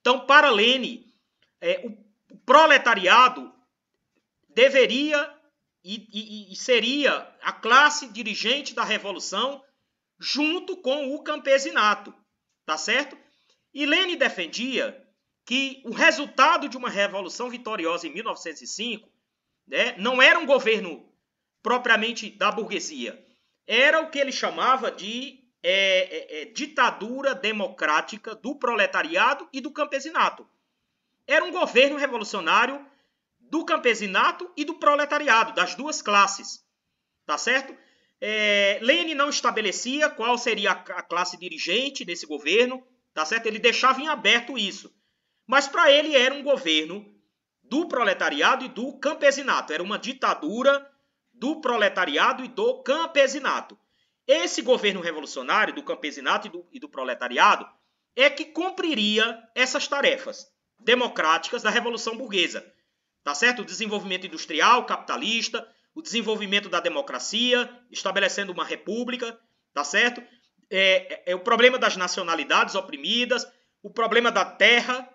Então, para Lene, é, o proletariado deveria e, e, e seria a classe dirigente da Revolução junto com o campesinato, tá certo? E Lene defendia que o resultado de uma revolução vitoriosa em 1905 né? Não era um governo propriamente da burguesia. Era o que ele chamava de é, é, é, ditadura democrática do proletariado e do campesinato. Era um governo revolucionário do campesinato e do proletariado, das duas classes. Tá certo? É, Lenin não estabelecia qual seria a classe dirigente desse governo, tá certo? Ele deixava em aberto isso. Mas para ele era um governo do proletariado e do campesinato. Era uma ditadura do proletariado e do campesinato. Esse governo revolucionário do campesinato e do, e do proletariado é que cumpriria essas tarefas democráticas da Revolução Burguesa. Tá certo? O desenvolvimento industrial, capitalista, o desenvolvimento da democracia, estabelecendo uma república, tá certo? É, é, é, o problema das nacionalidades oprimidas, o problema da terra,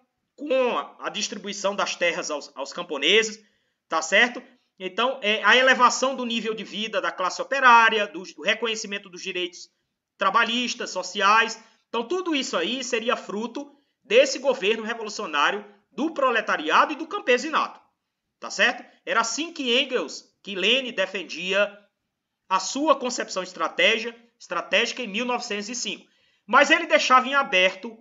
com a distribuição das terras aos, aos camponeses, tá certo? Então, é, a elevação do nível de vida da classe operária, do, do reconhecimento dos direitos trabalhistas, sociais. Então, tudo isso aí seria fruto desse governo revolucionário do proletariado e do campesinato, tá certo? Era assim que Engels, que Lênin defendia a sua concepção estratégia, estratégica em 1905. Mas ele deixava em aberto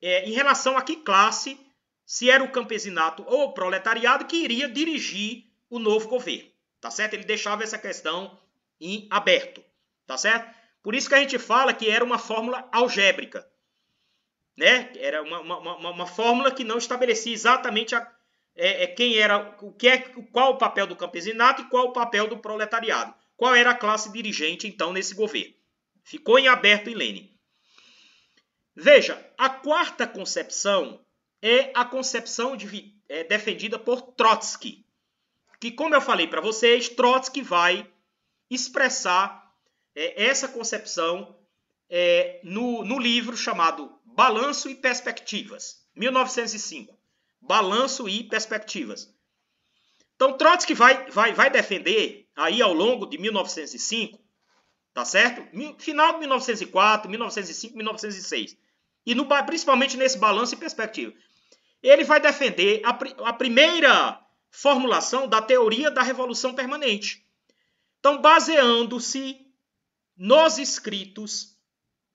é, em relação a que classe, se era o campesinato ou o proletariado, que iria dirigir o novo governo. Tá certo? Ele deixava essa questão em aberto. Tá certo? Por isso que a gente fala que era uma fórmula algébrica. Né? Era uma, uma, uma, uma fórmula que não estabelecia exatamente a, é, é, quem era, o que é, qual o papel do campesinato e qual o papel do proletariado. Qual era a classe dirigente, então, nesse governo. Ficou em aberto, Helene. Veja, a quarta concepção é a concepção de, é, defendida por Trotsky, que, como eu falei para vocês, Trotsky vai expressar é, essa concepção é, no, no livro chamado Balanço e Perspectivas, 1905. Balanço e Perspectivas. Então, Trotsky vai, vai, vai defender, aí ao longo de 1905, tá certo? Final de 1904, 1905, 1906. E no, principalmente nesse balanço e perspectiva. Ele vai defender a, a primeira formulação da teoria da revolução permanente. Então, baseando-se nos escritos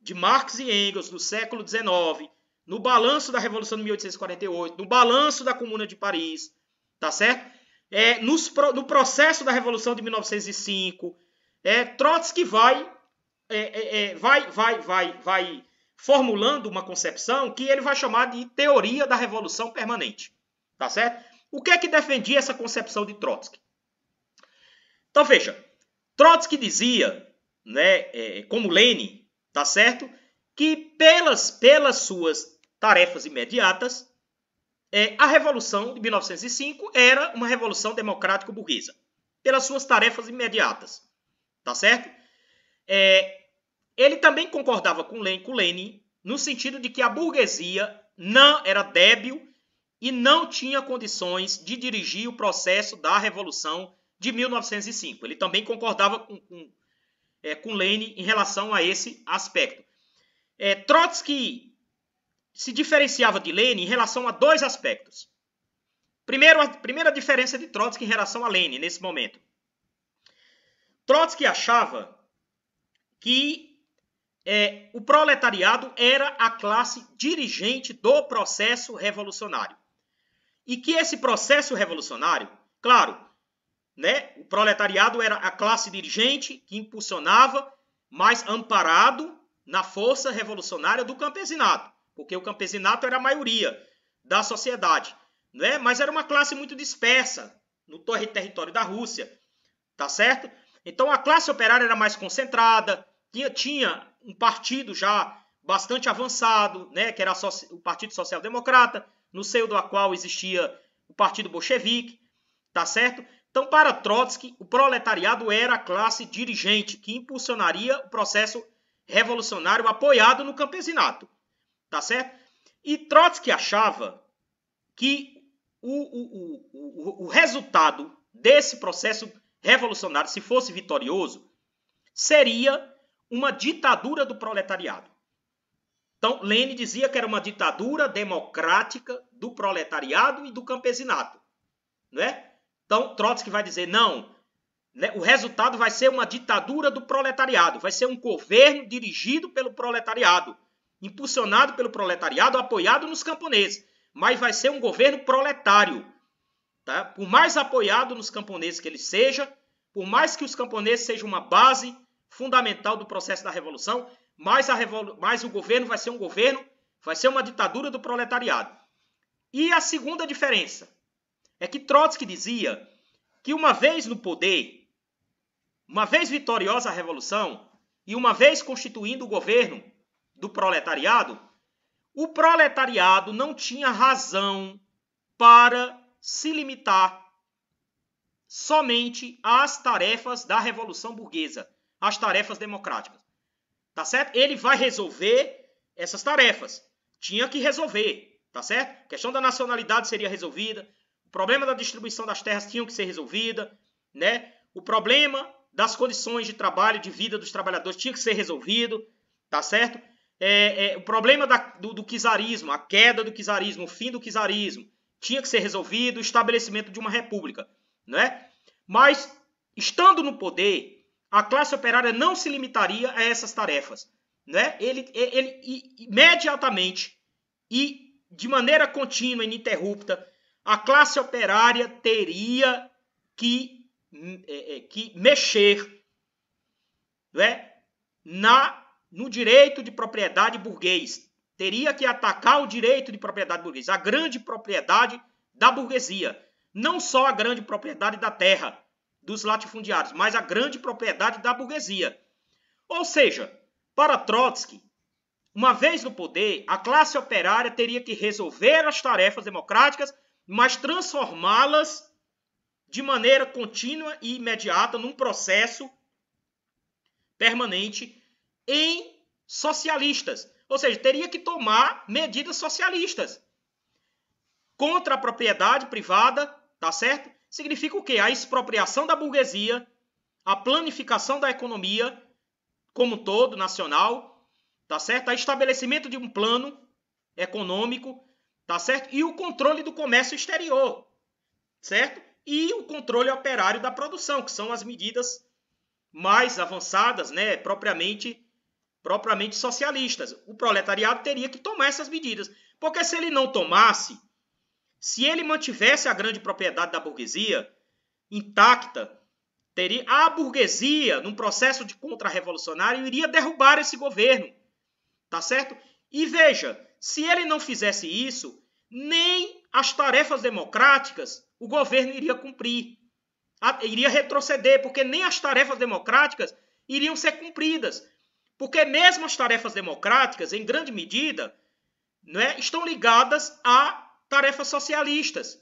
de Marx e Engels do século XIX, no balanço da Revolução de 1848, no balanço da Comuna de Paris, tá certo? É, nos, no processo da Revolução de 1905, é, Trotsky vai, é, é, é, vai, vai, vai, vai formulando uma concepção que ele vai chamar de teoria da revolução permanente, tá certo? O que é que defendia essa concepção de Trotsky? Então veja, Trotsky dizia, né, é, como Lenin, tá certo, que pelas pelas suas tarefas imediatas, é, a revolução de 1905 era uma revolução democrático burguesa, pelas suas tarefas imediatas. Tá certo? É, ele também concordava com Lenin no sentido de que a burguesia não era débil e não tinha condições de dirigir o processo da Revolução de 1905. Ele também concordava com, com, é, com Lenin em relação a esse aspecto. É, Trotsky se diferenciava de Lenin em relação a dois aspectos. Primeiro, a primeira diferença de Trotsky em relação a Lenin nesse momento. Trotsky achava que é, o proletariado era a classe dirigente do processo revolucionário. E que esse processo revolucionário, claro, né, o proletariado era a classe dirigente que impulsionava, mas amparado na força revolucionária do campesinato, porque o campesinato era a maioria da sociedade, né? mas era uma classe muito dispersa no território da Rússia, tá certo? Então a classe operária era mais concentrada, tinha, tinha um partido já bastante avançado, né, que era o Partido Social Democrata, no seio do qual existia o Partido Bolchevique, tá certo? Então, para Trotsky, o proletariado era a classe dirigente que impulsionaria o processo revolucionário apoiado no campesinato, tá certo? E Trotsky achava que o, o, o, o resultado desse processo revolucionário, se fosse vitorioso, seria uma ditadura do proletariado. Então, Lênin dizia que era uma ditadura democrática do proletariado e do campesinato. Não é? Então, Trotsky vai dizer: não, né? o resultado vai ser uma ditadura do proletariado, vai ser um governo dirigido pelo proletariado, impulsionado pelo proletariado, apoiado nos camponeses, mas vai ser um governo proletário Tá? Por mais apoiado nos camponeses que ele seja, por mais que os camponeses sejam uma base fundamental do processo da revolução, mais, revolu mais o governo vai ser um governo, vai ser uma ditadura do proletariado. E a segunda diferença é que Trotsky dizia que uma vez no poder, uma vez vitoriosa a revolução e uma vez constituindo o governo do proletariado, o proletariado não tinha razão para se limitar somente às tarefas da Revolução Burguesa, às tarefas democráticas. Tá certo? Ele vai resolver essas tarefas. Tinha que resolver, tá certo? A questão da nacionalidade seria resolvida, o problema da distribuição das terras tinha que ser resolvida, né? O problema das condições de trabalho, de vida dos trabalhadores tinha que ser resolvido, tá certo? É, é, o problema da, do, do, a queda do quizarismo, o fim do quizarismo tinha que ser resolvido, o estabelecimento de uma república, né? Mas estando no poder, a classe operária não se limitaria a essas tarefas, né? Ele, ele imediatamente e de maneira contínua, ininterrupta, a classe operária teria que, é, é, que mexer, né? Na no direito de propriedade burguês, Teria que atacar o direito de propriedade burguesa, a grande propriedade da burguesia. Não só a grande propriedade da terra, dos latifundiários, mas a grande propriedade da burguesia. Ou seja, para Trotsky, uma vez no poder, a classe operária teria que resolver as tarefas democráticas, mas transformá-las de maneira contínua e imediata num processo permanente em socialistas. Ou seja, teria que tomar medidas socialistas contra a propriedade privada, tá certo? Significa o quê? A expropriação da burguesia, a planificação da economia como um todo nacional, tá certo? O estabelecimento de um plano econômico, tá certo? E o controle do comércio exterior, certo? E o controle operário da produção, que são as medidas mais avançadas, né, propriamente propriamente socialistas. O proletariado teria que tomar essas medidas, porque se ele não tomasse, se ele mantivesse a grande propriedade da burguesia intacta, teria a burguesia, num processo de contra-revolucionário, iria derrubar esse governo. Tá certo? E veja, se ele não fizesse isso, nem as tarefas democráticas o governo iria cumprir. Iria retroceder, porque nem as tarefas democráticas iriam ser cumpridas. Porque mesmo as tarefas democráticas, em grande medida, né, estão ligadas a tarefas socialistas.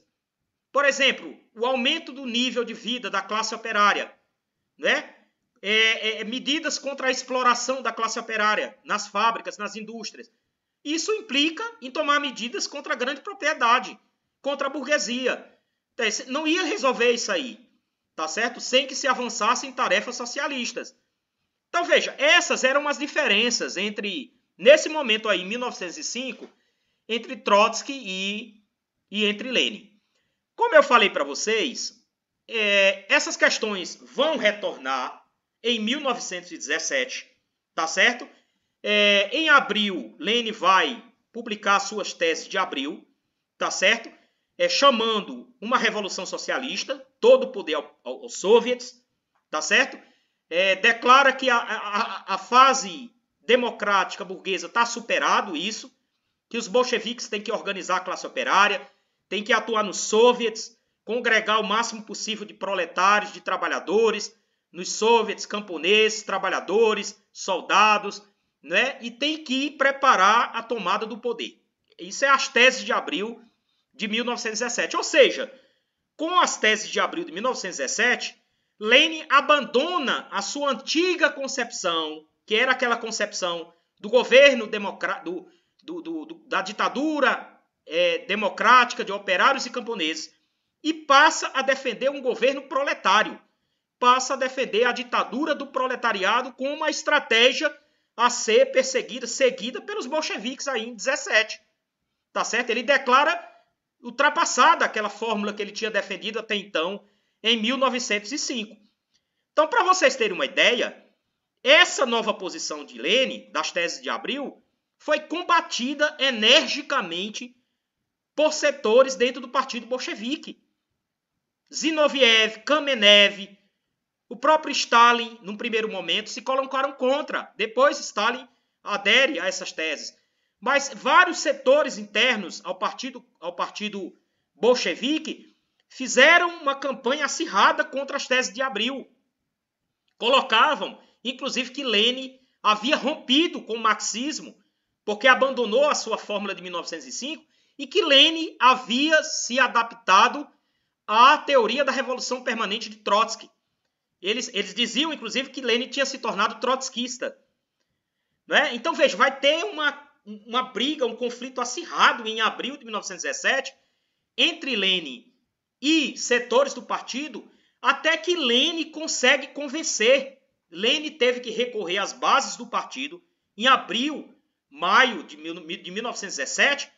Por exemplo, o aumento do nível de vida da classe operária, né? É, é, medidas contra a exploração da classe operária nas fábricas, nas indústrias. Isso implica em tomar medidas contra a grande propriedade, contra a burguesia. Então, não ia resolver isso aí, tá certo? Sem que se avançassem tarefas socialistas. Então veja, essas eram as diferenças entre, nesse momento aí, 1905, entre Trotsky e, e entre Lenin. Como eu falei para vocês, é, essas questões vão retornar em 1917, tá certo? É, em abril, Lenin vai publicar suas teses de abril, tá certo? É, chamando uma revolução socialista, todo o poder aos ao, soviets, tá certo? é, declara que a, a, a fase democrática burguesa está superado isso, que os bolcheviques têm que organizar a classe operária, têm que atuar nos soviets, congregar o máximo possível de proletários, de trabalhadores, nos soviets, camponeses, trabalhadores, soldados, né? e tem que preparar a tomada do poder. Isso é as teses de abril de 1917. Ou seja, com as teses de abril de 1917, Lênin abandona a sua antiga concepção, que era aquela concepção do governo do, do, do, da ditadura é, democrática de operários e camponeses, e passa a defender um governo proletário, passa a defender a ditadura do proletariado com uma estratégia a ser perseguida, seguida pelos bolcheviques aí em 17. Tá certo? Ele declara ultrapassada aquela fórmula que ele tinha defendido até então em 1905. Então, para vocês terem uma ideia, essa nova posição de Lênin, das teses de abril, foi combatida energicamente por setores dentro do Partido Bolchevique. Zinoviev, Kamenev, o próprio Stalin, num primeiro momento, se colocaram contra. Depois, Stalin adere a essas teses. Mas vários setores internos ao partido, ao partido bolchevique fizeram uma campanha acirrada contra as teses de abril. Colocavam, inclusive, que Lênin havia rompido com o marxismo, porque abandonou a sua fórmula de 1905, e que Lênin havia se adaptado à teoria da revolução permanente de Trotsky. Eles, eles diziam, inclusive, que Lênin tinha se tornado trotskista. Né? Então, veja, vai ter uma, uma briga, um conflito acirrado em abril de 1917 entre Lênin e setores do partido, até que Lene consegue convencer. Lene teve que recorrer às bases do partido em abril, maio de 1917,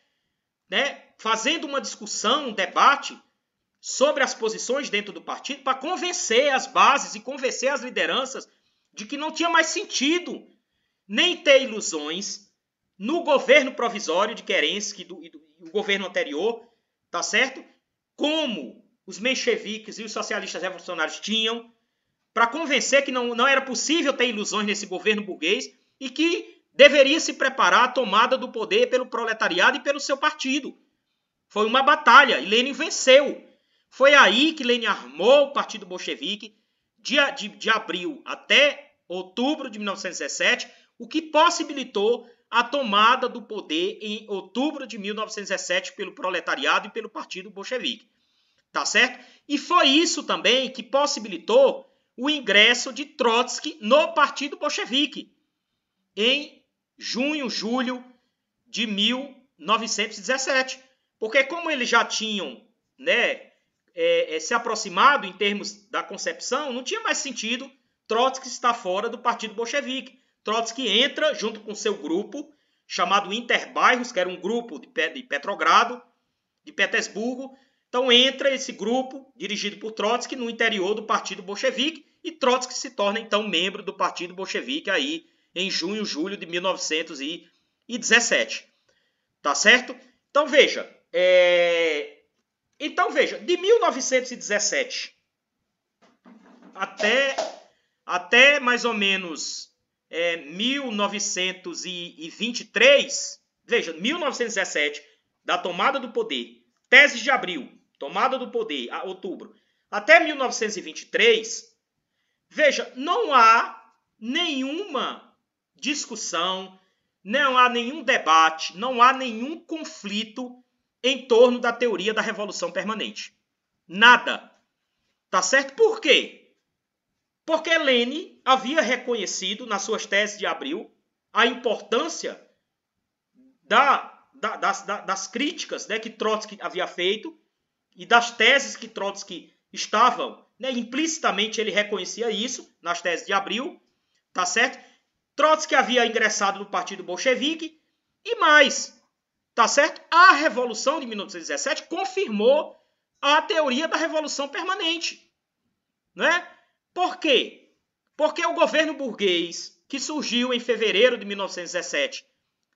né, fazendo uma discussão, um debate sobre as posições dentro do partido para convencer as bases e convencer as lideranças de que não tinha mais sentido nem ter ilusões no governo provisório de Kerensky do, do, governo anterior, tá certo? como os mencheviques e os socialistas revolucionários tinham para convencer que não, não era possível ter ilusões nesse governo burguês e que deveria se preparar a tomada do poder pelo proletariado e pelo seu partido. Foi uma batalha e Lenin venceu. Foi aí que Lenin armou o Partido Bolchevique de, de, de abril até outubro de 1917, o que possibilitou a tomada do poder em outubro de 1917 pelo proletariado e pelo Partido Bolchevique. Tá certo? E foi isso também que possibilitou o ingresso de Trotsky no Partido Bolchevique em junho, julho de 1917. Porque como eles já tinham né, é, é, se aproximado em termos da concepção, não tinha mais sentido Trotsky estar fora do Partido Bolchevique. Trotsky entra junto com seu grupo, chamado Interbairros, que era um grupo de Petrogrado, de Petersburgo. Então entra esse grupo, dirigido por Trotsky, no interior do Partido Bolchevique, e Trotsky se torna então membro do Partido Bolchevique aí em junho, julho de 1917. Tá certo? Então veja, é... então veja, de 1917 até até mais ou menos é, 1923, veja, 1917, da tomada do poder, tese de abril, tomada do poder, a outubro, até 1923, veja, não há nenhuma discussão, não há nenhum debate, não há nenhum conflito em torno da teoria da revolução permanente. Nada. Tá certo? Por quê? Porque Lênin havia reconhecido, nas suas teses de abril, a importância da, da, das, da, das, críticas né, que Trotsky havia feito e das teses que Trotsky estavam, né, implicitamente ele reconhecia isso nas teses de abril, tá certo? Trotsky havia ingressado no Partido Bolchevique e mais, tá certo? A Revolução de 1917 confirmou a teoria da Revolução Permanente, é? Por quê? Porque o governo burguês, que surgiu em fevereiro de 1917,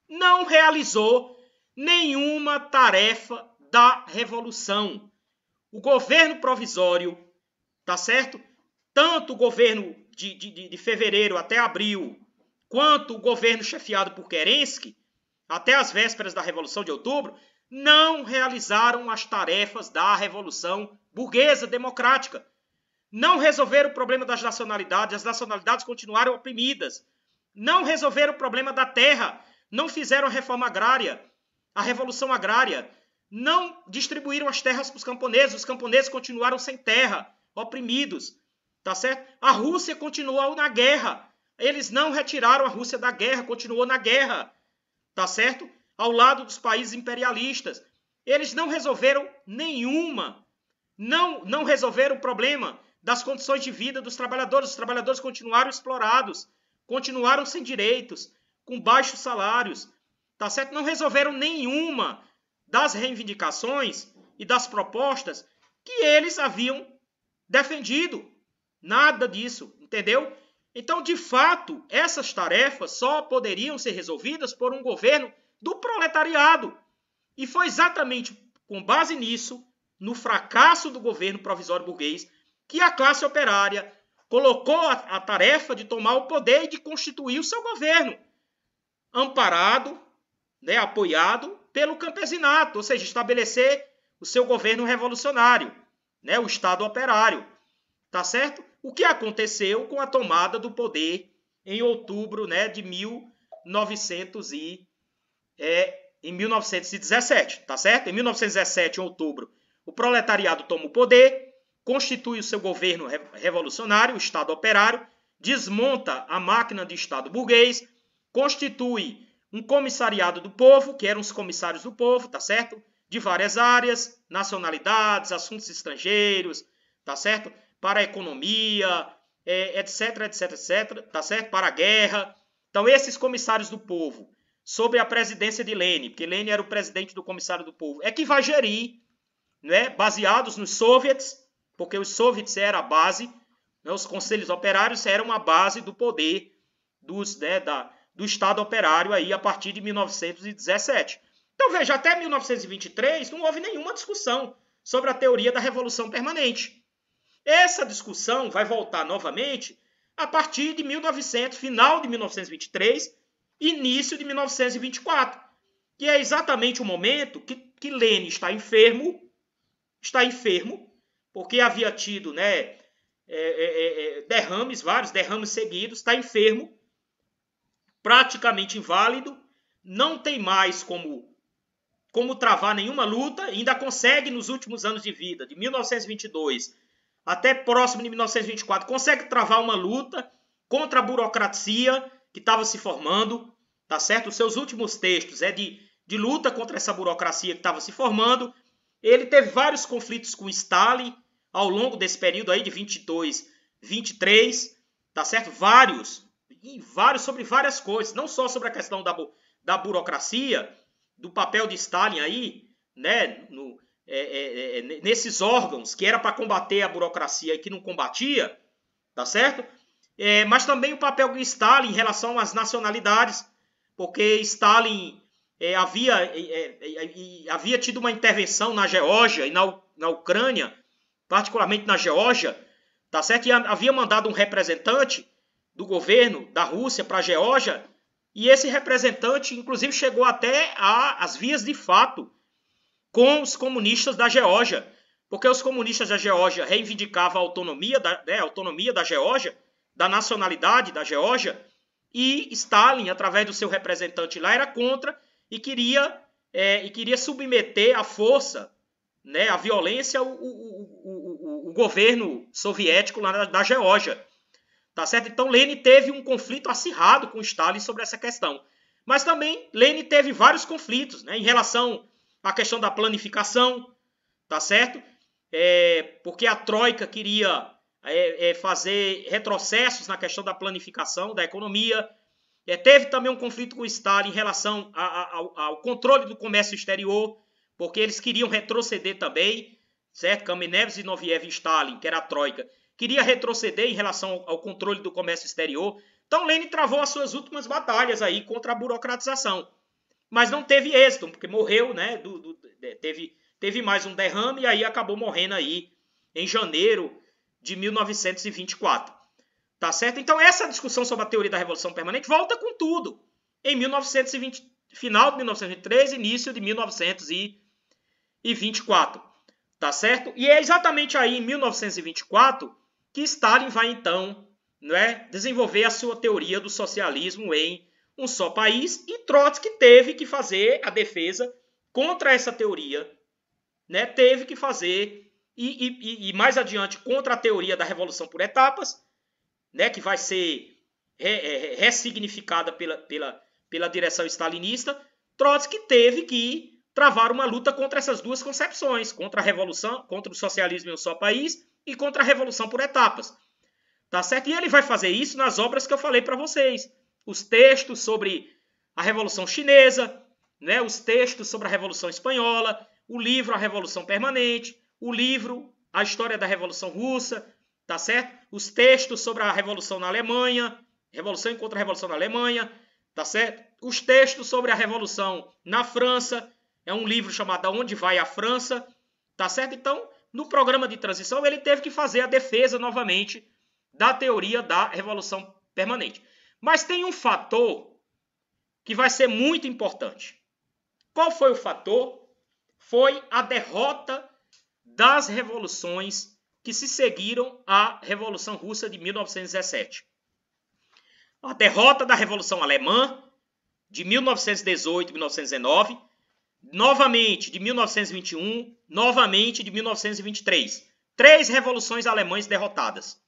não realizou nenhuma tarefa da revolução. O governo provisório, tá certo? Tanto o governo de, de, de fevereiro até abril, quanto o governo chefiado por Kerensky, até as vésperas da Revolução de Outubro, não realizaram as tarefas da Revolução Burguesa Democrática, não resolveram o problema das nacionalidades, as nacionalidades continuaram oprimidas. Não resolveram o problema da terra, não fizeram a reforma agrária, a revolução agrária. Não distribuíram as terras para os camponeses, os camponeses continuaram sem terra, oprimidos. Tá certo? A Rússia continuou na guerra. Eles não retiraram a Rússia da guerra, continuou na guerra. Tá certo? Ao lado dos países imperialistas. Eles não resolveram nenhuma. Não, não resolveram o problema das condições de vida dos trabalhadores. Os trabalhadores continuaram explorados, continuaram sem direitos, com baixos salários, tá certo? Não resolveram nenhuma das reivindicações e das propostas que eles haviam defendido. Nada disso, entendeu? Então, de fato, essas tarefas só poderiam ser resolvidas por um governo do proletariado. E foi exatamente com base nisso, no fracasso do governo provisório burguês, que a classe operária colocou a, a tarefa de tomar o poder e de constituir o seu governo, amparado, né, apoiado pelo campesinato, ou seja, estabelecer o seu governo revolucionário, né, o Estado operário, tá certo? O que aconteceu com a tomada do poder em outubro né, de 1900 e, é, em 1917, tá certo? Em 1917, em outubro, o proletariado toma o poder, constitui o seu governo revolucionário, o Estado operário, desmonta a máquina de Estado burguês, constitui um comissariado do povo, que eram os comissários do povo, tá certo? De várias áreas, nacionalidades, assuntos estrangeiros, tá certo? Para a economia, é, etc, etc, etc, tá certo? Para a guerra. Então, esses comissários do povo, sob a presidência de Lênin, porque Lênin era o presidente do comissário do povo, é que vai gerir, né, baseados nos soviets, porque os soviets era a base, né, os conselhos operários eram a base do poder dos, né, da, do Estado operário aí a partir de 1917. Então veja, até 1923 não houve nenhuma discussão sobre a teoria da revolução permanente. Essa discussão vai voltar novamente a partir de 1900, final de 1923, início de 1924, que é exatamente o momento que, que Lênin está enfermo, está enfermo, porque havia tido né, é, é, é, é derrames, vários derrames seguidos, está enfermo, praticamente inválido, não tem mais como, como travar nenhuma luta, ainda consegue nos últimos anos de vida, de 1922 até próximo de 1924, consegue travar uma luta contra a burocracia que estava se formando, tá certo? Os seus últimos textos é de, de luta contra essa burocracia que estava se formando ele teve vários conflitos com Stalin ao longo desse período aí de 22, 23, tá certo? Vários, e vários sobre várias coisas, não só sobre a questão da, da burocracia, do papel de Stalin aí, né, no, é, é, é, é nesses órgãos que era para combater a burocracia e que não combatia, tá certo? É, mas também o papel de Stalin em relação às nacionalidades, porque Stalin é, havia, é, é, é havia tido uma intervenção na Geórgia e na, na Ucrânia, particularmente na Geórgia, tá certo? E havia mandado um representante do governo da Rússia para a Geórgia, e esse representante, inclusive, chegou até a, as vias de fato com os comunistas da Geórgia, porque os comunistas da Geórgia reivindicavam a autonomia da, né, a autonomia da Geórgia, da nacionalidade da Geórgia, e Stalin, através do seu representante lá, era contra e queria, é, e queria submeter à força, né, à violência, o, o, o, o governo soviético lá da, da Geórgia. Tá certo? Então Lenin teve um conflito acirrado com Stalin sobre essa questão. Mas também Lenin teve vários conflitos né, em relação à questão da planificação, tá certo? É, porque a Troika queria é, é, fazer retrocessos na questão da planificação da economia, é, teve também um conflito com o Stalin em relação a, a, ao, ao, controle do comércio exterior, porque eles queriam retroceder também, certo? Kamenev, Zinoviev e Stalin, que era a Troika, queria retroceder em relação ao, ao controle do comércio exterior. Então Lenin travou as suas últimas batalhas aí contra a burocratização. Mas não teve êxito, porque morreu, né? Do, do, teve, teve mais um derrame e aí acabou morrendo aí em janeiro de 1924. Tá certo? Então essa discussão sobre a teoria da revolução permanente volta com tudo. Em 1920, final de 1923, início de 1924. Tá certo? E é exatamente aí em 1924 que Stalin vai então, não é, desenvolver a sua teoria do socialismo em um só país e Trotsky teve que fazer a defesa contra essa teoria, né? Teve que fazer e, e, e mais adiante contra a teoria da revolução por etapas né, que vai ser é, ressignificada pela, pela, pela direção stalinista, Trotsky teve que travar uma luta contra essas duas concepções, contra a revolução, contra o socialismo em um só país e contra a revolução por etapas. Tá certo? E ele vai fazer isso nas obras que eu falei para vocês. Os textos sobre a Revolução Chinesa, né, os textos sobre a Revolução Espanhola, o livro A Revolução Permanente, o livro A História da Revolução Russa, tá certo? Os textos sobre a Revolução na Alemanha, Revolução e Contra-Revolução na Alemanha, tá certo? Os textos sobre a Revolução na França, é um livro chamado Onde Vai a França, tá certo? Então, no programa de transição, ele teve que fazer a defesa novamente da teoria da Revolução Permanente. Mas tem um fator que vai ser muito importante. Qual foi o fator? Foi a derrota das revoluções que se seguiram à Revolução Russa de 1917. A derrota da Revolução Alemã de 1918 1919, novamente de 1921, novamente de 1923. Três revoluções alemãs derrotadas.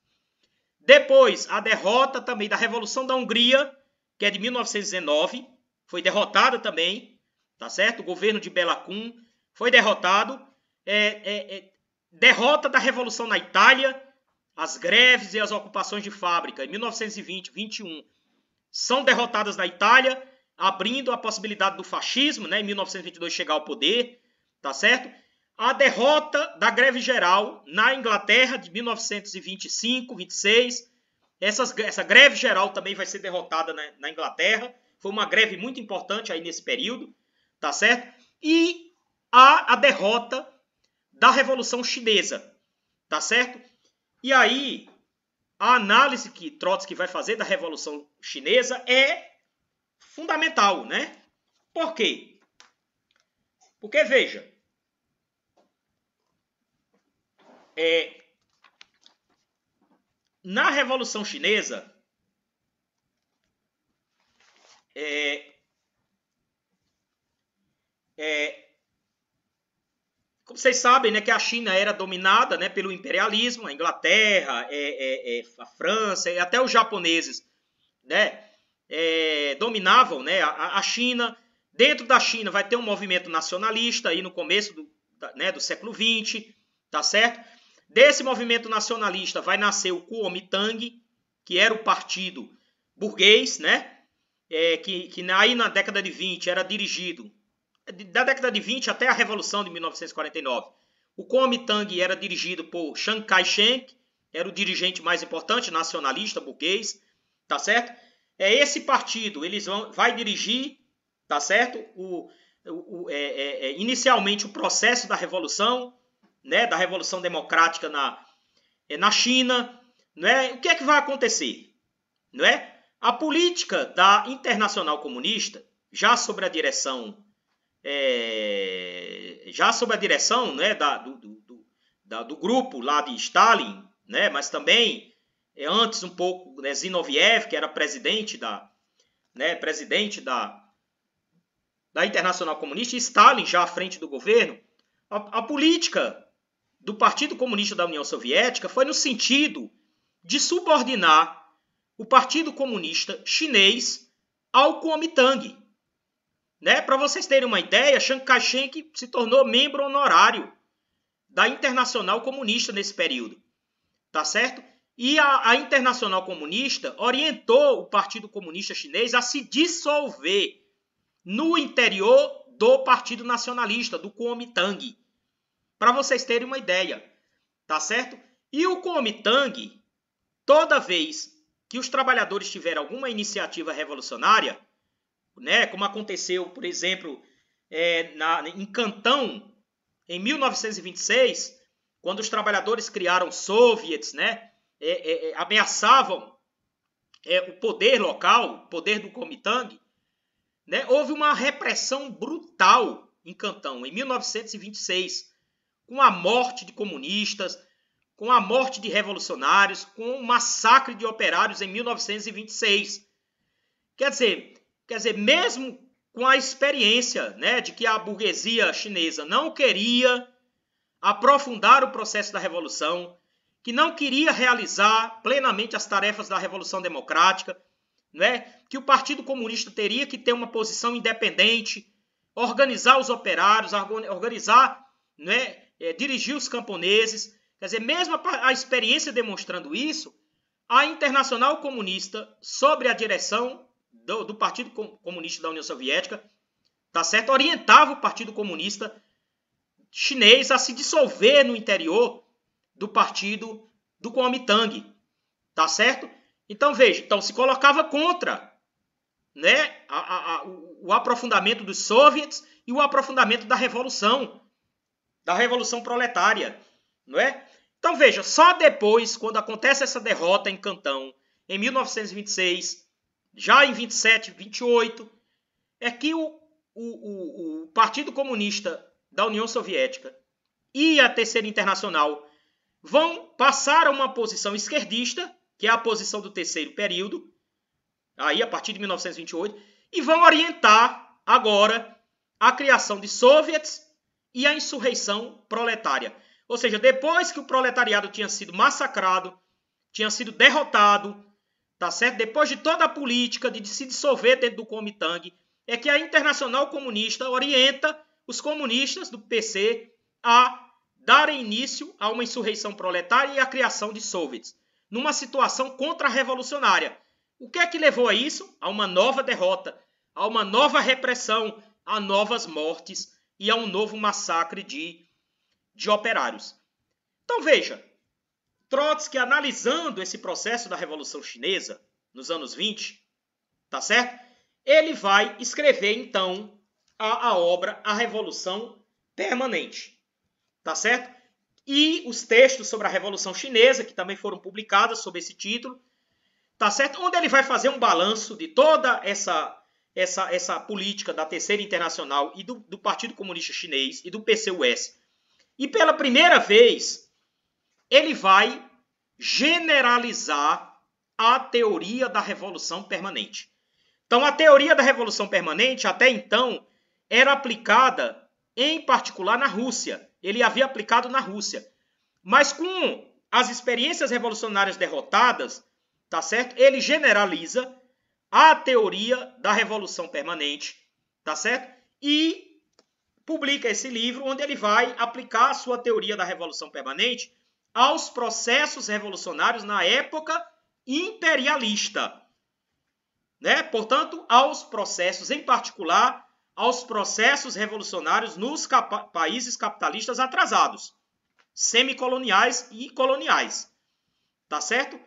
Depois, a derrota também da Revolução da Hungria, que é de 1919, foi derrotada também, tá certo? O governo de Bela Kun foi derrotado. É, é, é, derrota da Revolução na Itália, as greves e as ocupações de fábrica em 1920-21 são derrotadas na Itália, abrindo a possibilidade do fascismo, né, em 1922 chegar ao poder, tá certo? A derrota da greve geral na Inglaterra de 1925, 26, essa greve geral também vai ser derrotada na, na Inglaterra. Foi uma greve muito importante aí nesse período, tá certo? E a, a derrota da Revolução Chinesa, tá certo? E aí, a análise que Trotsky vai fazer da Revolução Chinesa é fundamental, né? Por quê? Porque, veja, é, na Revolução Chinesa, é, é, como vocês sabem, né, que a China era dominada né, pelo imperialismo, a Inglaterra, é, é, é a França e até os japoneses né, é, dominavam né, a, a, China. Dentro da China vai ter um movimento nacionalista aí no começo do, né, do século XX, tá certo? Desse movimento nacionalista vai nascer o Kuomintang, que era o partido burguês, né? É, que, que aí na década de 20 era dirigido da década de 20 até a Revolução de 1949. O Kuomintang era dirigido por Chiang Kai-shek, era o dirigente mais importante nacionalista burguês, tá certo? É esse partido, eles vão vai dirigir, tá certo? O, o, é, é, é, inicialmente o processo da revolução, né, da revolução democrática na é, na China, não é? O que é que vai acontecer? Não é? A política da Internacional Comunista, já sobre a direção é, já sob a direção né, da, do, do, da, do, grupo lá de Stalin, né, mas também é, antes um pouco né, Zinoviev, que era presidente da, né, presidente da, da Internacional Comunista, e Stalin já à frente do governo, a, a política do Partido Comunista da União Soviética foi no sentido de subordinar o Partido Comunista Chinês ao Kuomintang. Né? Para vocês terem uma ideia, Chiang Kai-shek se tornou membro honorário da Internacional Comunista nesse período. Tá certo? E a, a Internacional Comunista orientou o Partido Comunista Chinês a se dissolver no interior do Partido Nacionalista, do Kuomintang. Para vocês terem uma ideia, tá certo? E o Kuomintang, toda vez que os trabalhadores tiveram alguma iniciativa revolucionária, né, como aconteceu, por exemplo, é, na, em Cantão, em 1926, quando os trabalhadores criaram soviets, né, é, é, é ameaçavam é, o poder local, o poder do Comitang, né, houve uma repressão brutal em Cantão, em 1926, com a morte de comunistas, com a morte de revolucionários, com o massacre de operários em 1926. Quer dizer, Quer dizer, mesmo com a experiência né, de que a burguesia chinesa não queria aprofundar o processo da revolução, que não queria realizar plenamente as tarefas da revolução democrática, né, que o Partido Comunista teria que ter uma posição independente, organizar os operários, organizar, né, é, dirigir os camponeses. Quer dizer, mesmo a, a experiência demonstrando isso, a Internacional Comunista, sobre a direção do, do Partido Comunista da União Soviética, tá certo? Orientava o Partido Comunista chinês a se dissolver no interior do partido do Kuomintang, tá certo? Então veja, então se colocava contra, né, a, a, o, o aprofundamento dos soviets e o aprofundamento da revolução, da revolução proletária, não é? Então veja, só depois, quando acontece essa derrota em Cantão, em 1926, já em 27, 28, é que o, o, o, o Partido Comunista da União Soviética e a Terceira Internacional vão passar a uma posição esquerdista, que é a posição do terceiro período, aí a partir de 1928, e vão orientar agora a criação de soviets e a insurreição proletária. Ou seja, depois que o proletariado tinha sido massacrado, tinha sido derrotado, tá certo? Depois de toda a política de se dissolver dentro do Comitang, é que a Internacional Comunista orienta os comunistas do PC a darem início a uma insurreição proletária e a criação de soviets, numa situação contra-revolucionária. O que é que levou a isso? A uma nova derrota, a uma nova repressão, a novas mortes e a um novo massacre de, de operários. Então veja, Trotsky analisando esse processo da Revolução Chinesa nos anos 20, tá certo? Ele vai escrever então a, a obra A Revolução Permanente, tá certo? E os textos sobre a Revolução Chinesa, que também foram publicados sob esse título, tá certo? Onde ele vai fazer um balanço de toda essa essa, essa política da Terceira Internacional e do, do Partido Comunista Chinês e do PCUS. E pela primeira vez, ele vai generalizar a teoria da revolução permanente. Então, a teoria da revolução permanente, até então, era aplicada em particular na Rússia. Ele havia aplicado na Rússia. Mas com as experiências revolucionárias derrotadas, tá certo? Ele generaliza a teoria da revolução permanente, tá certo? E publica esse livro onde ele vai aplicar a sua teoria da revolução permanente aos processos revolucionários na época imperialista. Né? Portanto, aos processos, em particular, aos processos revolucionários nos capa países capitalistas atrasados, semicoloniais e coloniais. Tá certo?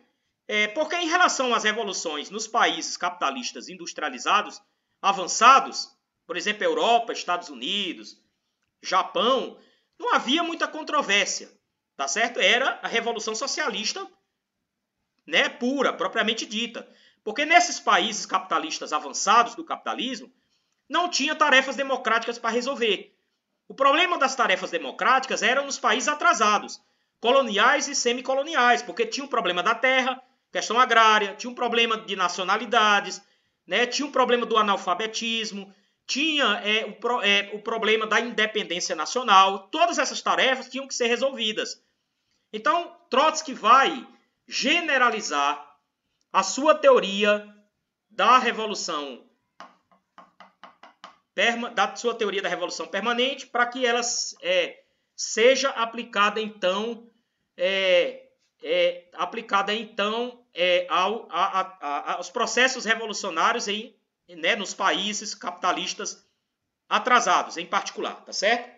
É, porque em relação às revoluções nos países capitalistas industrializados avançados, por exemplo, Europa, Estados Unidos, Japão, não havia muita controvérsia tá certo? Era a revolução socialista, né, pura, propriamente dita. Porque nesses países capitalistas avançados do capitalismo, não tinha tarefas democráticas para resolver. O problema das tarefas democráticas era nos países atrasados, coloniais e semicoloniais, porque tinha o problema da terra, questão agrária, tinha um problema de nacionalidades, né, tinha um problema do analfabetismo, tinha é, o, pro, é, o problema da independência nacional. Todas essas tarefas tinham que ser resolvidas. Então, Trotsky vai generalizar a sua teoria da revolução da sua teoria da revolução permanente para que ela é, seja aplicada então é, é, aplicada então é, ao, a, a, a, aos processos revolucionários em, né, nos países capitalistas atrasados em particular, tá certo?